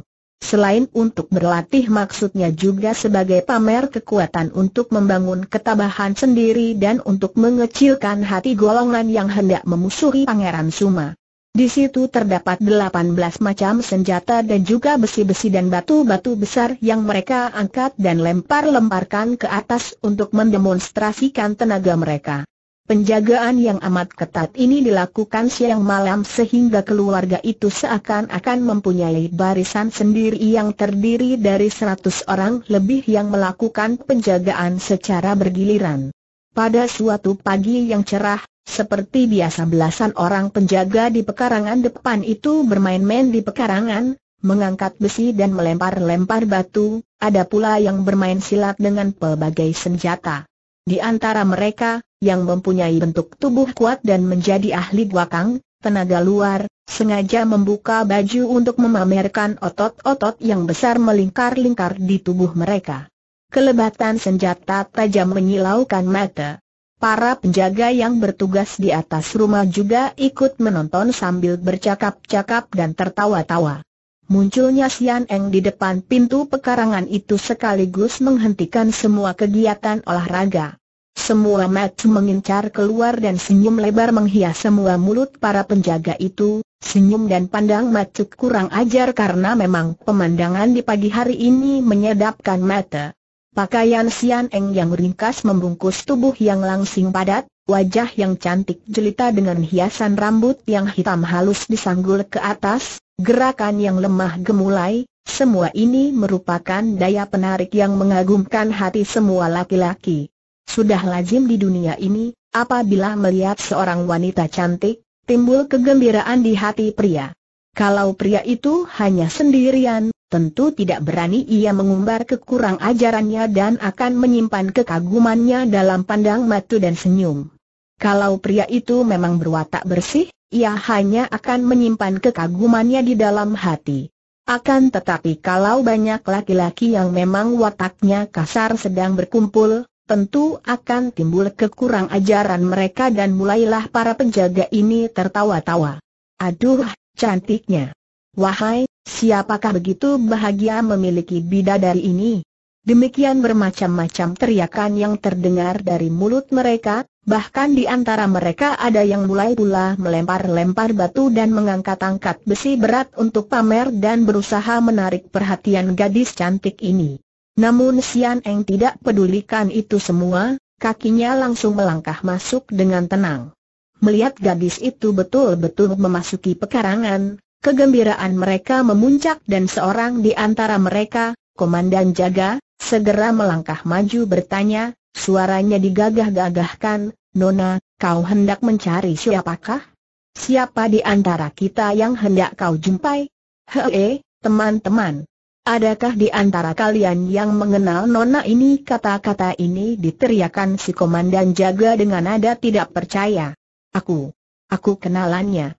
Selain untuk berlatih maksudnya juga sebagai pamer kekuatan untuk membangun ketabahan sendiri dan untuk mengecilkan hati golongan yang hendak memusuhi Pangeran Suma. Di situ terdapat 18 macam senjata dan juga besi-besi dan batu-batu besar yang mereka angkat dan lempar-lemparkan ke atas untuk mendemonstrasikan tenaga mereka. Penjagaan yang amat ketat ini dilakukan siang malam sehingga keluarga itu seakan-akan mempunyai barisan sendiri yang terdiri dari 100 orang lebih yang melakukan penjagaan secara bergiliran. Pada suatu pagi yang cerah, seperti biasa belasan orang penjaga di pekarangan depan itu bermain-main di pekarangan, mengangkat besi dan melempar-lempar batu, ada pula yang bermain silat dengan pelbagai senjata. Di antara mereka, yang mempunyai bentuk tubuh kuat dan menjadi ahli guakang, tenaga luar, sengaja membuka baju untuk memamerkan otot-otot yang besar melingkar-lingkar di tubuh mereka. Kelebatan senjata tajam menyilaukan mata, Para penjaga yang bertugas di atas rumah juga ikut menonton sambil bercakap-cakap dan tertawa-tawa. Munculnya Sian Eng di depan pintu pekarangan itu sekaligus menghentikan semua kegiatan olahraga. Semua mata mengincar keluar dan senyum lebar menghias semua mulut para penjaga itu, senyum dan pandang mata kurang ajar karena memang pemandangan di pagi hari ini menyedapkan mata. Pakaian Sian Eng yang ringkas membungkus tubuh yang langsing padat, wajah yang cantik jelita dengan hiasan rambut yang hitam halus disanggul ke atas, gerakan yang lemah gemulai, semua ini merupakan daya penarik yang mengagumkan hati semua laki-laki. Sudah lazim di dunia ini, apabila melihat seorang wanita cantik, timbul kegembiraan di hati pria. Kalau pria itu hanya sendirian, Tentu tidak berani ia mengumbar kekurang ajarannya dan akan menyimpan kekagumannya dalam pandang matu dan senyum. Kalau pria itu memang berwatak bersih, ia hanya akan menyimpan kekagumannya di dalam hati. Akan tetapi kalau banyak laki-laki yang memang wataknya kasar sedang berkumpul, tentu akan timbul kekurang ajaran mereka dan mulailah para penjaga ini tertawa-tawa. Aduh, cantiknya. Wahai, Siapakah begitu bahagia memiliki bidadari ini? Demikian bermacam-macam teriakan yang terdengar dari mulut mereka, bahkan di antara mereka ada yang mulai pula melempar-lempar batu dan mengangkat-angkat besi berat untuk pamer dan berusaha menarik perhatian gadis cantik ini. Namun Sian Eng tidak pedulikan itu semua, kakinya langsung melangkah masuk dengan tenang. Melihat gadis itu betul-betul memasuki pekarangan, Kegembiraan mereka memuncak dan seorang di antara mereka, komandan jaga, segera melangkah maju bertanya, suaranya digagah-gagahkan, Nona, kau hendak mencari siapakah? Siapa di antara kita yang hendak kau jumpai? Hei, teman-teman. Adakah di antara kalian yang mengenal nona ini? Kata-kata ini diteriakan si komandan jaga dengan nada tidak percaya. Aku, aku kenalannya.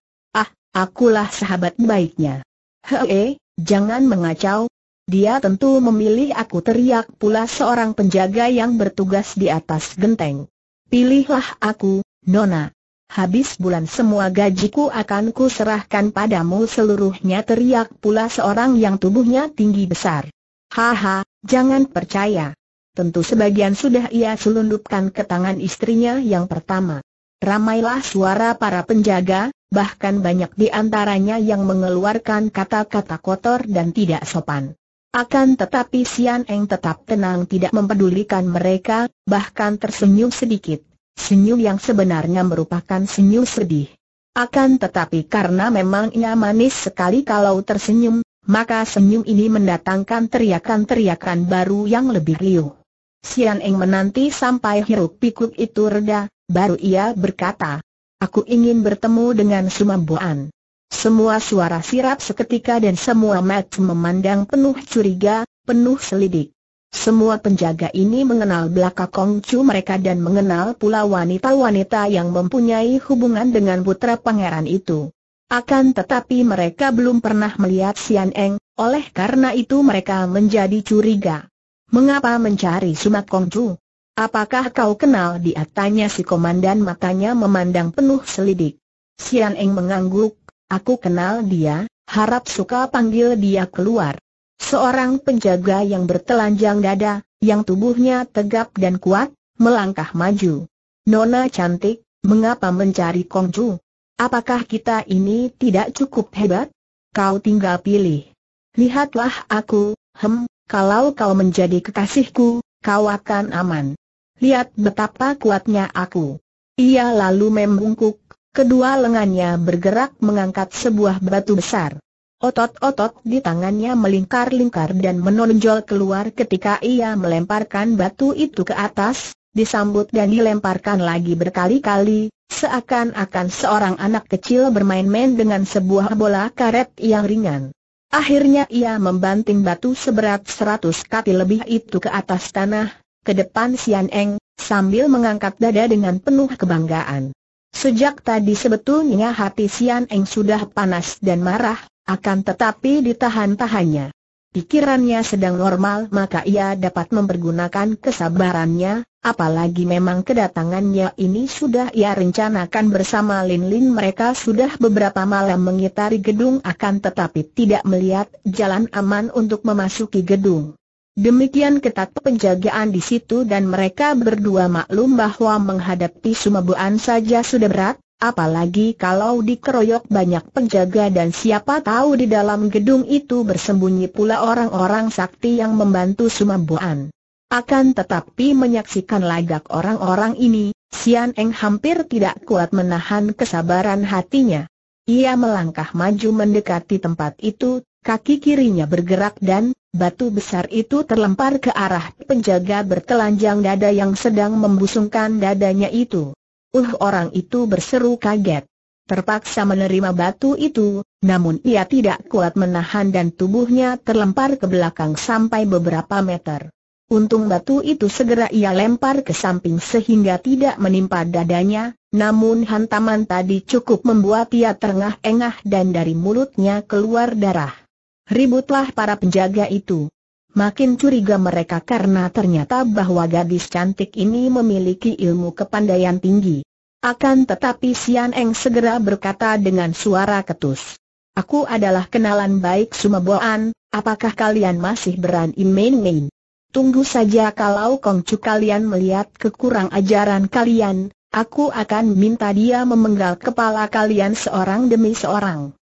Akulah sahabat baiknya. Hei, jangan mengacau. Dia tentu memilih aku teriak pula seorang penjaga yang bertugas di atas genteng. Pilihlah aku, Nona. Habis bulan semua gajiku akan kuserahkan padamu seluruhnya teriak pula seorang yang tubuhnya tinggi besar. Haha, jangan percaya. Tentu sebagian sudah ia selundupkan ke tangan istrinya yang pertama. Ramailah suara para penjaga, bahkan banyak di antaranya yang mengeluarkan kata-kata kotor dan tidak sopan. Akan tetapi Sian Eng tetap tenang tidak mempedulikan mereka, bahkan tersenyum sedikit. Senyum yang sebenarnya merupakan senyum sedih. Akan tetapi karena memang ia manis sekali kalau tersenyum, maka senyum ini mendatangkan teriakan-teriakan baru yang lebih riuh. Sian Eng menanti sampai hiruk pikuk itu reda, Baru ia berkata, aku ingin bertemu dengan Sumamboan. Semua suara sirap seketika dan semua match memandang penuh curiga, penuh selidik. Semua penjaga ini mengenal belaka Kongcu mereka dan mengenal pula wanita-wanita yang mempunyai hubungan dengan putra pangeran itu. Akan tetapi mereka belum pernah melihat Sian Eng, oleh karena itu mereka menjadi curiga. Mengapa mencari Sumat Kongcu? Apakah kau kenal dia? Tanya si komandan matanya memandang penuh selidik. Sian Eng mengangguk, aku kenal dia, harap suka panggil dia keluar. Seorang penjaga yang bertelanjang dada, yang tubuhnya tegap dan kuat, melangkah maju. Nona cantik, mengapa mencari Kong Kongju? Apakah kita ini tidak cukup hebat? Kau tinggal pilih. Lihatlah aku, hem, kalau kau menjadi kekasihku, kau akan aman lihat betapa kuatnya aku. Ia lalu membungkuk, kedua lengannya bergerak mengangkat sebuah batu besar. Otot-otot di tangannya melingkar-lingkar dan menonjol keluar ketika ia melemparkan batu itu ke atas, disambut dan dilemparkan lagi berkali-kali, seakan-akan seorang anak kecil bermain-main dengan sebuah bola karet yang ringan. Akhirnya ia membanting batu seberat seratus kati lebih itu ke atas tanah, ke depan Sian Eng, sambil mengangkat dada dengan penuh kebanggaan. Sejak tadi sebetulnya hati Sian Eng sudah panas dan marah, akan tetapi ditahan-tahannya. Pikirannya sedang normal maka ia dapat mempergunakan kesabarannya, apalagi memang kedatangannya ini sudah ia rencanakan bersama Lin Lin mereka sudah beberapa malam mengitari gedung akan tetapi tidak melihat jalan aman untuk memasuki gedung. Demikian ketat penjagaan di situ dan mereka berdua maklum bahwa menghadapi Sumabuan saja sudah berat, apalagi kalau dikeroyok banyak penjaga dan siapa tahu di dalam gedung itu bersembunyi pula orang-orang sakti yang membantu Sumabuan. Akan tetapi menyaksikan lagak orang-orang ini, Sian Eng hampir tidak kuat menahan kesabaran hatinya. Ia melangkah maju mendekati tempat itu, kaki kirinya bergerak dan Batu besar itu terlempar ke arah penjaga bertelanjang dada yang sedang membusungkan dadanya itu. Uh orang itu berseru kaget. Terpaksa menerima batu itu, namun ia tidak kuat menahan dan tubuhnya terlempar ke belakang sampai beberapa meter. Untung batu itu segera ia lempar ke samping sehingga tidak menimpa dadanya, namun hantaman tadi cukup membuat ia terengah-engah dan dari mulutnya keluar darah ributlah para penjaga itu. Makin curiga mereka karena ternyata bahwa gadis cantik ini memiliki ilmu kepandaian tinggi. Akan tetapi Sian Eng segera berkata dengan suara ketus. Aku adalah kenalan baik Sumeboan, apakah kalian masih berani main-main? Tunggu saja kalau Kongcu kalian melihat kekurang ajaran kalian, aku akan minta dia memenggal kepala kalian seorang demi seorang.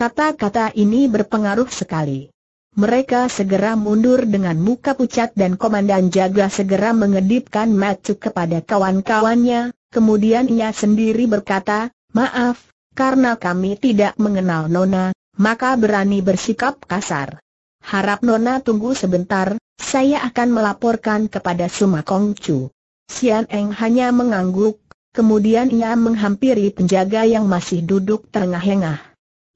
Kata-kata ini berpengaruh sekali. Mereka segera mundur dengan muka pucat dan komandan jaga segera mengedipkan mata kepada kawan-kawannya, kemudian ia sendiri berkata, maaf, karena kami tidak mengenal Nona, maka berani bersikap kasar. Harap Nona tunggu sebentar, saya akan melaporkan kepada Suma kongcu. Sian Eng hanya mengangguk, kemudian ia menghampiri penjaga yang masih duduk terengah-engah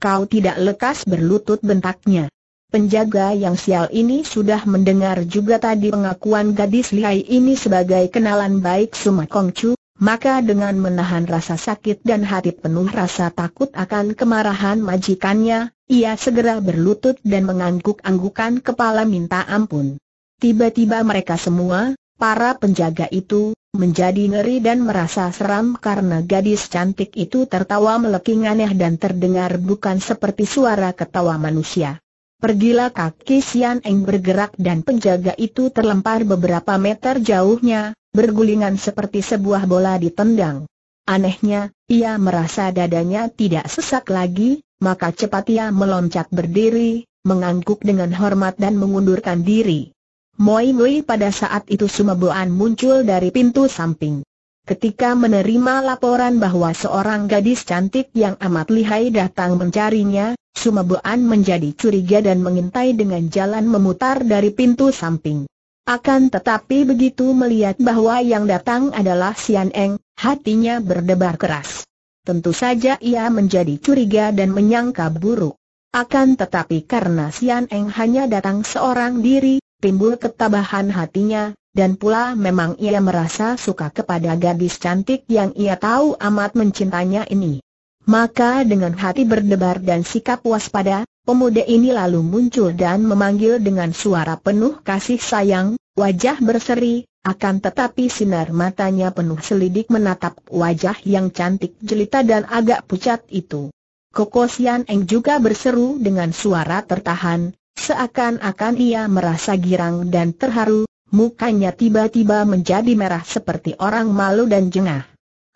kau tidak lekas berlutut bentaknya. Penjaga yang sial ini sudah mendengar juga tadi pengakuan gadis lihai ini sebagai kenalan baik Suma Kongcu, maka dengan menahan rasa sakit dan hati penuh rasa takut akan kemarahan majikannya, ia segera berlutut dan mengangguk-anggukan kepala minta ampun. Tiba-tiba mereka semua, para penjaga itu, menjadi ngeri dan merasa seram karena gadis cantik itu tertawa meleking aneh dan terdengar bukan seperti suara ketawa manusia. Pergilah kaki Sian Eng bergerak dan penjaga itu terlempar beberapa meter jauhnya, bergulingan seperti sebuah bola ditendang. Anehnya, ia merasa dadanya tidak sesak lagi, maka cepat ia meloncat berdiri, mengangguk dengan hormat dan mengundurkan diri. Moi Moi pada saat itu Sumaboan muncul dari pintu samping. Ketika menerima laporan bahwa seorang gadis cantik yang amat lihai datang mencarinya, Sumaboan menjadi curiga dan mengintai dengan jalan memutar dari pintu samping. Akan tetapi begitu melihat bahwa yang datang adalah Sian Eng, hatinya berdebar keras. Tentu saja ia menjadi curiga dan menyangka buruk. Akan tetapi karena Sian Eng hanya datang seorang diri, timbul ketabahan hatinya, dan pula memang ia merasa suka kepada gadis cantik yang ia tahu amat mencintanya ini. Maka dengan hati berdebar dan sikap waspada, pemuda ini lalu muncul dan memanggil dengan suara penuh kasih sayang, wajah berseri, akan tetapi sinar matanya penuh selidik menatap wajah yang cantik jelita dan agak pucat itu. Koko Eng juga berseru dengan suara tertahan, Seakan-akan ia merasa girang dan terharu, mukanya tiba-tiba menjadi merah seperti orang malu dan jengah.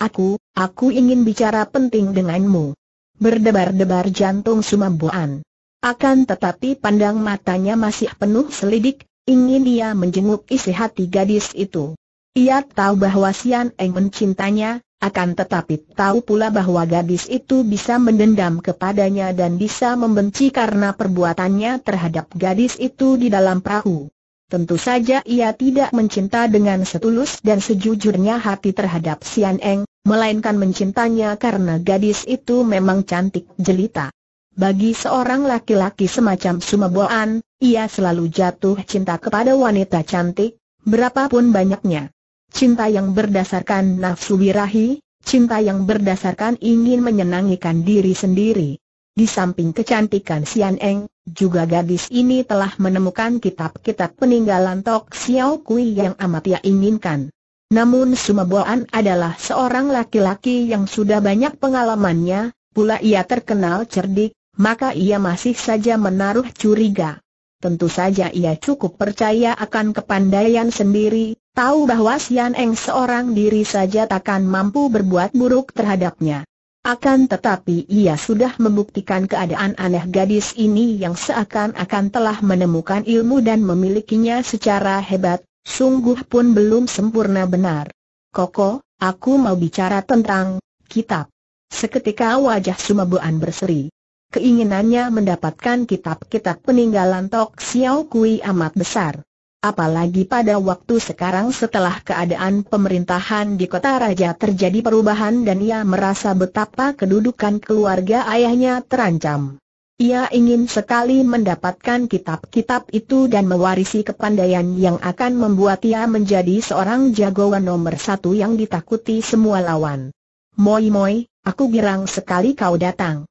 Aku, aku ingin bicara penting denganmu. Berdebar-debar jantung Sumambuan. Akan tetapi pandang matanya masih penuh selidik, ingin ia menjenguk isi hati gadis itu. Ia tahu bahwa Sian Eng mencintanya, akan tetapi tahu pula bahwa gadis itu bisa mendendam kepadanya dan bisa membenci karena perbuatannya terhadap gadis itu di dalam perahu. Tentu saja ia tidak mencinta dengan setulus dan sejujurnya hati terhadap Sian Eng, melainkan mencintanya karena gadis itu memang cantik jelita. Bagi seorang laki-laki semacam Sumaboan, ia selalu jatuh cinta kepada wanita cantik, berapapun banyaknya. Cinta yang berdasarkan nafsu birahi, cinta yang berdasarkan ingin menyenangkan diri sendiri. Di samping kecantikan Sian Eng, juga gadis ini telah menemukan kitab-kitab peninggalan Tok Xiao Kui yang amat ia inginkan. Namun Sumaboan adalah seorang laki-laki yang sudah banyak pengalamannya, pula ia terkenal cerdik, maka ia masih saja menaruh curiga. Tentu saja ia cukup percaya akan kepandaian sendiri, Tahu bahwa Sian Eng seorang diri saja takkan mampu berbuat buruk terhadapnya. Akan tetapi ia sudah membuktikan keadaan aneh gadis ini yang seakan-akan telah menemukan ilmu dan memilikinya secara hebat, sungguh pun belum sempurna benar. Koko, aku mau bicara tentang kitab. Seketika wajah Sumabuan berseri. Keinginannya mendapatkan kitab-kitab peninggalan Tok Xiao Kui amat besar. Apalagi pada waktu sekarang setelah keadaan pemerintahan di kota raja terjadi perubahan dan ia merasa betapa kedudukan keluarga ayahnya terancam. Ia ingin sekali mendapatkan kitab-kitab itu dan mewarisi kepandaian yang akan membuat ia menjadi seorang jagoan nomor satu yang ditakuti semua lawan. Moi moi, aku girang sekali kau datang.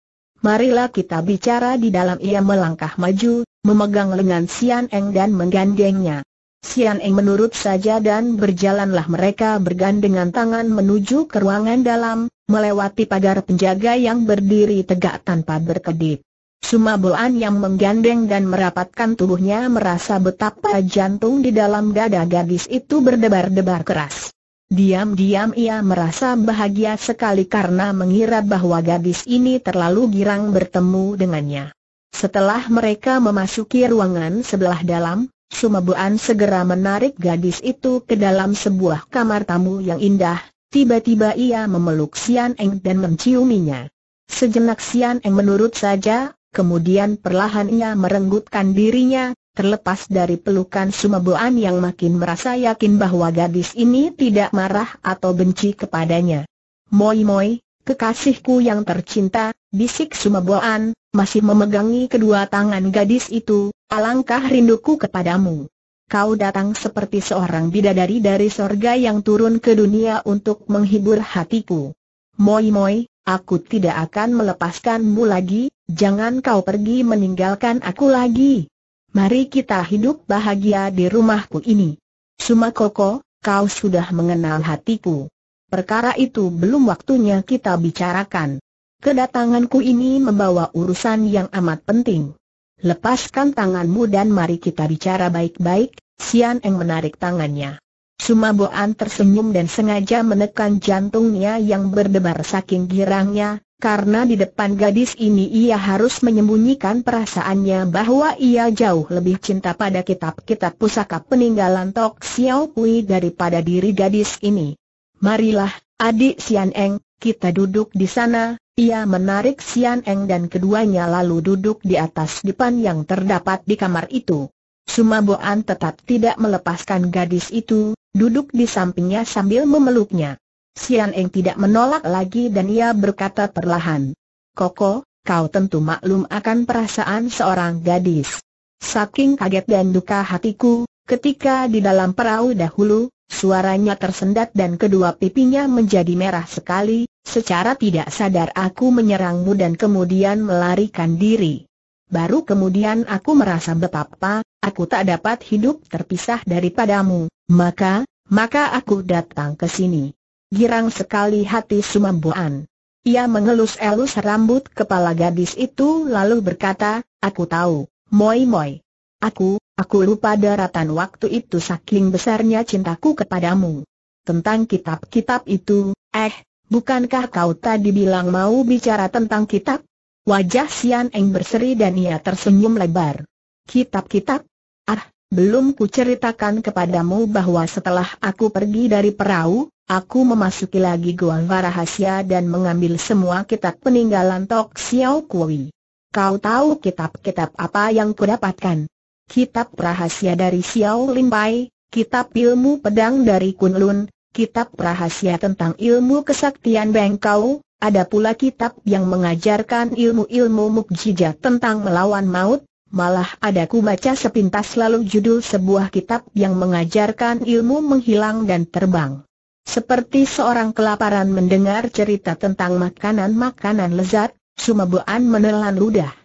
Marilah kita bicara di dalam ia melangkah maju, memegang lengan Sian Eng dan menggandengnya. Sian Eng menurut saja dan berjalanlah mereka bergandengan tangan menuju ke ruangan dalam, melewati pagar penjaga yang berdiri tegak tanpa berkedip. Suma Bulan yang menggandeng dan merapatkan tubuhnya merasa betapa jantung di dalam dada gadis itu berdebar-debar keras. Diam-diam ia merasa bahagia sekali karena mengira bahwa gadis ini terlalu girang bertemu dengannya. Setelah mereka memasuki ruangan sebelah dalam, Sumabuan segera menarik gadis itu ke dalam sebuah kamar tamu yang indah, tiba-tiba ia memeluk Sian Eng dan menciuminya. Sejenak Sian Eng menurut saja, kemudian perlahan ia merenggutkan dirinya, Terlepas dari pelukan Sumaboan yang makin merasa yakin bahwa gadis ini tidak marah atau benci kepadanya. Moi Moi, kekasihku yang tercinta, bisik Sumaboan, masih memegangi kedua tangan gadis itu, alangkah rinduku kepadamu. Kau datang seperti seorang bidadari dari sorga yang turun ke dunia untuk menghibur hatiku. Moi Moi, aku tidak akan melepaskanmu lagi, jangan kau pergi meninggalkan aku lagi. Mari kita hidup bahagia di rumahku ini. Sumakoko, kau sudah mengenal hatiku. Perkara itu belum waktunya kita bicarakan. Kedatanganku ini membawa urusan yang amat penting. Lepaskan tanganmu dan mari kita bicara baik-baik, Sian Eng menarik tangannya. Sumaboan tersenyum dan sengaja menekan jantungnya yang berdebar saking girangnya, karena di depan gadis ini ia harus menyembunyikan perasaannya bahwa ia jauh lebih cinta pada kitab-kitab pusaka peninggalan Tok Xiao Pui daripada diri gadis ini. Marilah, adik Sian Eng, kita duduk di sana, ia menarik Sian Eng dan keduanya lalu duduk di atas depan yang terdapat di kamar itu. Sumaboan tetap tidak melepaskan gadis itu, duduk di sampingnya sambil memeluknya. Sian Eng tidak menolak lagi dan ia berkata perlahan. Koko, kau tentu maklum akan perasaan seorang gadis. Saking kaget dan duka hatiku, ketika di dalam perahu dahulu, suaranya tersendat dan kedua pipinya menjadi merah sekali, secara tidak sadar aku menyerangmu dan kemudian melarikan diri. Baru kemudian aku merasa betapa, aku tak dapat hidup terpisah daripadamu, maka, maka aku datang ke sini. Girang sekali hati Sumambuan. Ia mengelus-elus rambut kepala gadis itu lalu berkata, Aku tahu, Moi Moi. Aku, aku lupa daratan waktu itu saking besarnya cintaku kepadamu. Tentang kitab-kitab itu, eh, bukankah kau tadi bilang mau bicara tentang kitab? Wajah Sian Eng berseri dan ia tersenyum lebar. Kitab-kitab? Ah, belum ku ceritakan kepadamu bahwa setelah aku pergi dari perahu, Aku memasuki lagi Goa rahasia dan mengambil semua kitab peninggalan Tok Xiao Kui. Kau tahu kitab-kitab apa yang kudapatkan? Kitab rahasia dari Xiao Lin Pai, kitab ilmu pedang dari Kun Lun, kitab rahasia tentang ilmu kesaktian Bengkau, ada pula kitab yang mengajarkan ilmu-ilmu mukjizat tentang melawan maut, malah ada ku baca sepintas lalu judul sebuah kitab yang mengajarkan ilmu menghilang dan terbang. Seperti seorang kelaparan mendengar cerita tentang makanan-makanan lezat, Sumabuan menelan ludah.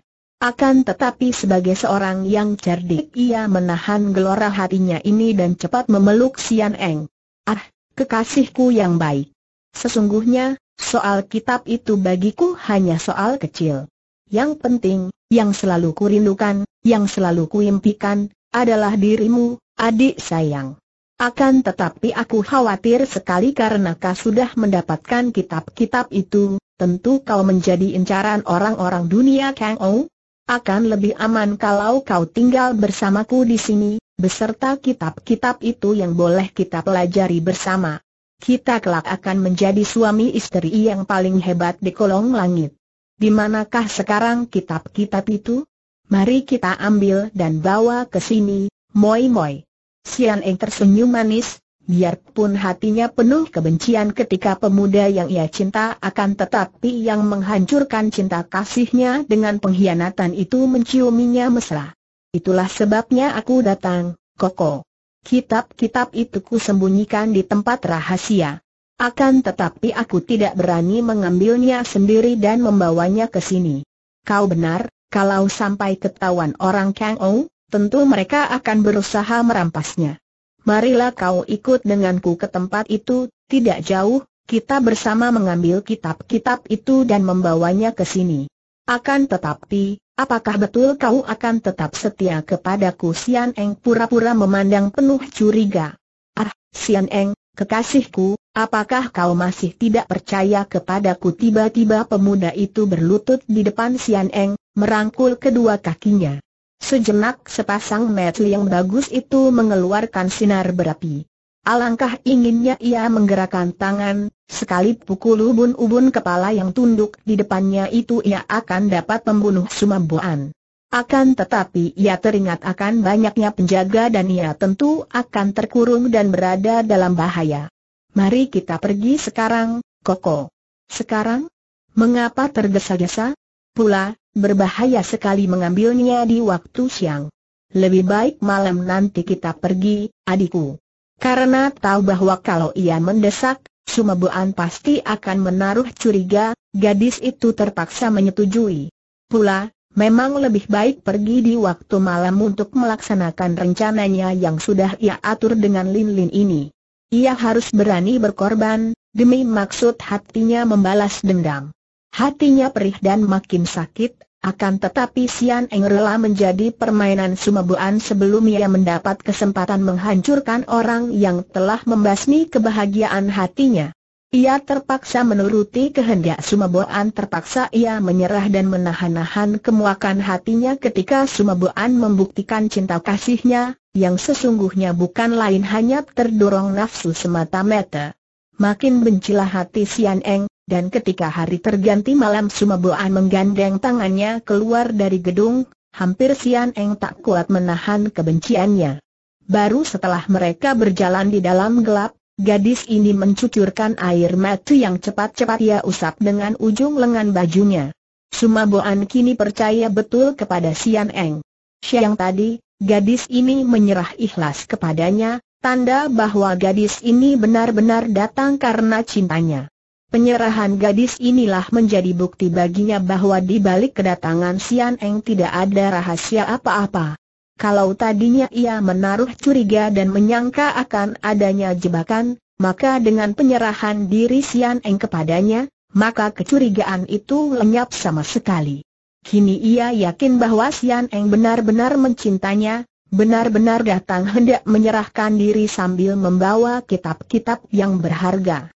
Akan tetapi sebagai seorang yang cerdik ia menahan gelora hatinya ini dan cepat memeluk Sian Eng. Ah, kekasihku yang baik. Sesungguhnya, soal kitab itu bagiku hanya soal kecil. Yang penting, yang selalu kurindukan, yang selalu kuimpikan, adalah dirimu, adik sayang. Akan tetapi aku khawatir sekali karena kau sudah mendapatkan kitab-kitab itu, tentu kau menjadi incaran orang-orang dunia Kang Ou. Akan lebih aman kalau kau tinggal bersamaku di sini, beserta kitab-kitab itu yang boleh kita pelajari bersama. Kita kelak akan menjadi suami istri yang paling hebat di kolong langit. Di manakah sekarang kitab-kitab itu? Mari kita ambil dan bawa ke sini, moi-moi. Sian Eng tersenyum manis, biarpun hatinya penuh kebencian ketika pemuda yang ia cinta akan tetapi yang menghancurkan cinta kasihnya dengan pengkhianatan itu menciuminya mesra. Itulah sebabnya aku datang, Koko. Kitab-kitab itu ku sembunyikan di tempat rahasia. Akan tetapi aku tidak berani mengambilnya sendiri dan membawanya ke sini. Kau benar, kalau sampai ketahuan orang Kang Ou, tentu mereka akan berusaha merampasnya. Marilah kau ikut denganku ke tempat itu, tidak jauh, kita bersama mengambil kitab-kitab itu dan membawanya ke sini. Akan tetapi, apakah betul kau akan tetap setia kepadaku Sian Eng pura-pura memandang penuh curiga. Ah, Sian Eng, kekasihku, apakah kau masih tidak percaya kepadaku tiba-tiba pemuda itu berlutut di depan Sian Eng, merangkul kedua kakinya. Sejenak sepasang metli yang bagus itu mengeluarkan sinar berapi. Alangkah inginnya ia menggerakkan tangan, sekali pukul ubun-ubun kepala yang tunduk di depannya itu ia akan dapat membunuh Sumamboan. Akan tetapi ia teringat akan banyaknya penjaga dan ia tentu akan terkurung dan berada dalam bahaya. Mari kita pergi sekarang, Koko. Sekarang? Mengapa tergesa-gesa? Pula, Berbahaya sekali mengambilnya di waktu siang. Lebih baik malam nanti kita pergi, adikku. Karena tahu bahwa kalau ia mendesak, Sumebuan pasti akan menaruh curiga, gadis itu terpaksa menyetujui. Pula, memang lebih baik pergi di waktu malam untuk melaksanakan rencananya yang sudah ia atur dengan lin-lin ini. Ia harus berani berkorban, demi maksud hatinya membalas dendam. Hatinya perih dan makin sakit, akan tetapi Sian Eng rela menjadi permainan sumabuan sebelum ia mendapat kesempatan menghancurkan orang yang telah membasmi kebahagiaan hatinya. Ia terpaksa menuruti kehendak Sumabuan terpaksa ia menyerah dan menahan-nahan kemuakan hatinya ketika Sumabuan membuktikan cinta kasihnya, yang sesungguhnya bukan lain hanya terdorong nafsu semata-mata. Makin bencilah hati Sian Eng, dan ketika hari terganti malam Sumaboan menggandeng tangannya keluar dari gedung, hampir Sian Eng tak kuat menahan kebenciannya. Baru setelah mereka berjalan di dalam gelap, gadis ini mencucurkan air mata yang cepat-cepat ia usap dengan ujung lengan bajunya. Sumaboan kini percaya betul kepada Sian Eng. Siang tadi, gadis ini menyerah ikhlas kepadanya, tanda bahwa gadis ini benar-benar datang karena cintanya. Penyerahan gadis inilah menjadi bukti baginya bahwa di balik kedatangan Sian Eng tidak ada rahasia apa-apa. Kalau tadinya ia menaruh curiga dan menyangka akan adanya jebakan, maka dengan penyerahan diri Sian Eng kepadanya, maka kecurigaan itu lenyap sama sekali. Kini ia yakin bahwa Sian Eng benar-benar mencintanya, benar-benar datang hendak menyerahkan diri sambil membawa kitab-kitab yang berharga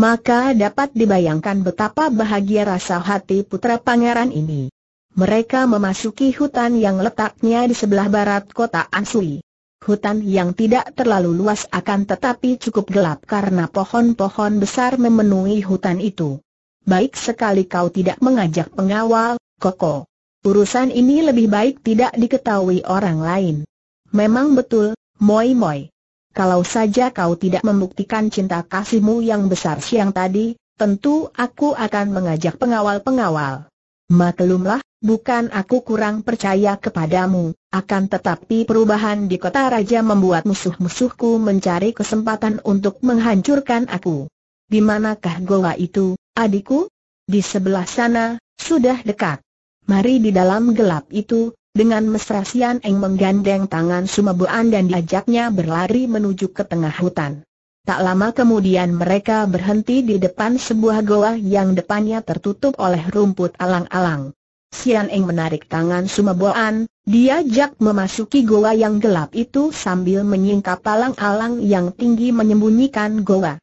maka dapat dibayangkan betapa bahagia rasa hati putra pangeran ini. Mereka memasuki hutan yang letaknya di sebelah barat kota Ansui. Hutan yang tidak terlalu luas akan tetapi cukup gelap karena pohon-pohon besar memenuhi hutan itu. Baik sekali kau tidak mengajak pengawal, Koko. Urusan ini lebih baik tidak diketahui orang lain. Memang betul, Moi Moi. Kalau saja kau tidak membuktikan cinta kasihmu yang besar siang tadi, tentu aku akan mengajak pengawal-pengawal. Maklumlah, bukan aku kurang percaya kepadamu, akan tetapi perubahan di kota raja membuat musuh-musuhku mencari kesempatan untuk menghancurkan aku. Di manakah goa itu, adikku? Di sebelah sana, sudah dekat. Mari di dalam gelap itu, dengan mesra Sian Eng menggandeng tangan Sumebuan dan diajaknya berlari menuju ke tengah hutan. Tak lama kemudian mereka berhenti di depan sebuah goa yang depannya tertutup oleh rumput alang-alang. Sian Eng menarik tangan Sumeboan, diajak memasuki goa yang gelap itu sambil menyingkap palang alang yang tinggi menyembunyikan goa.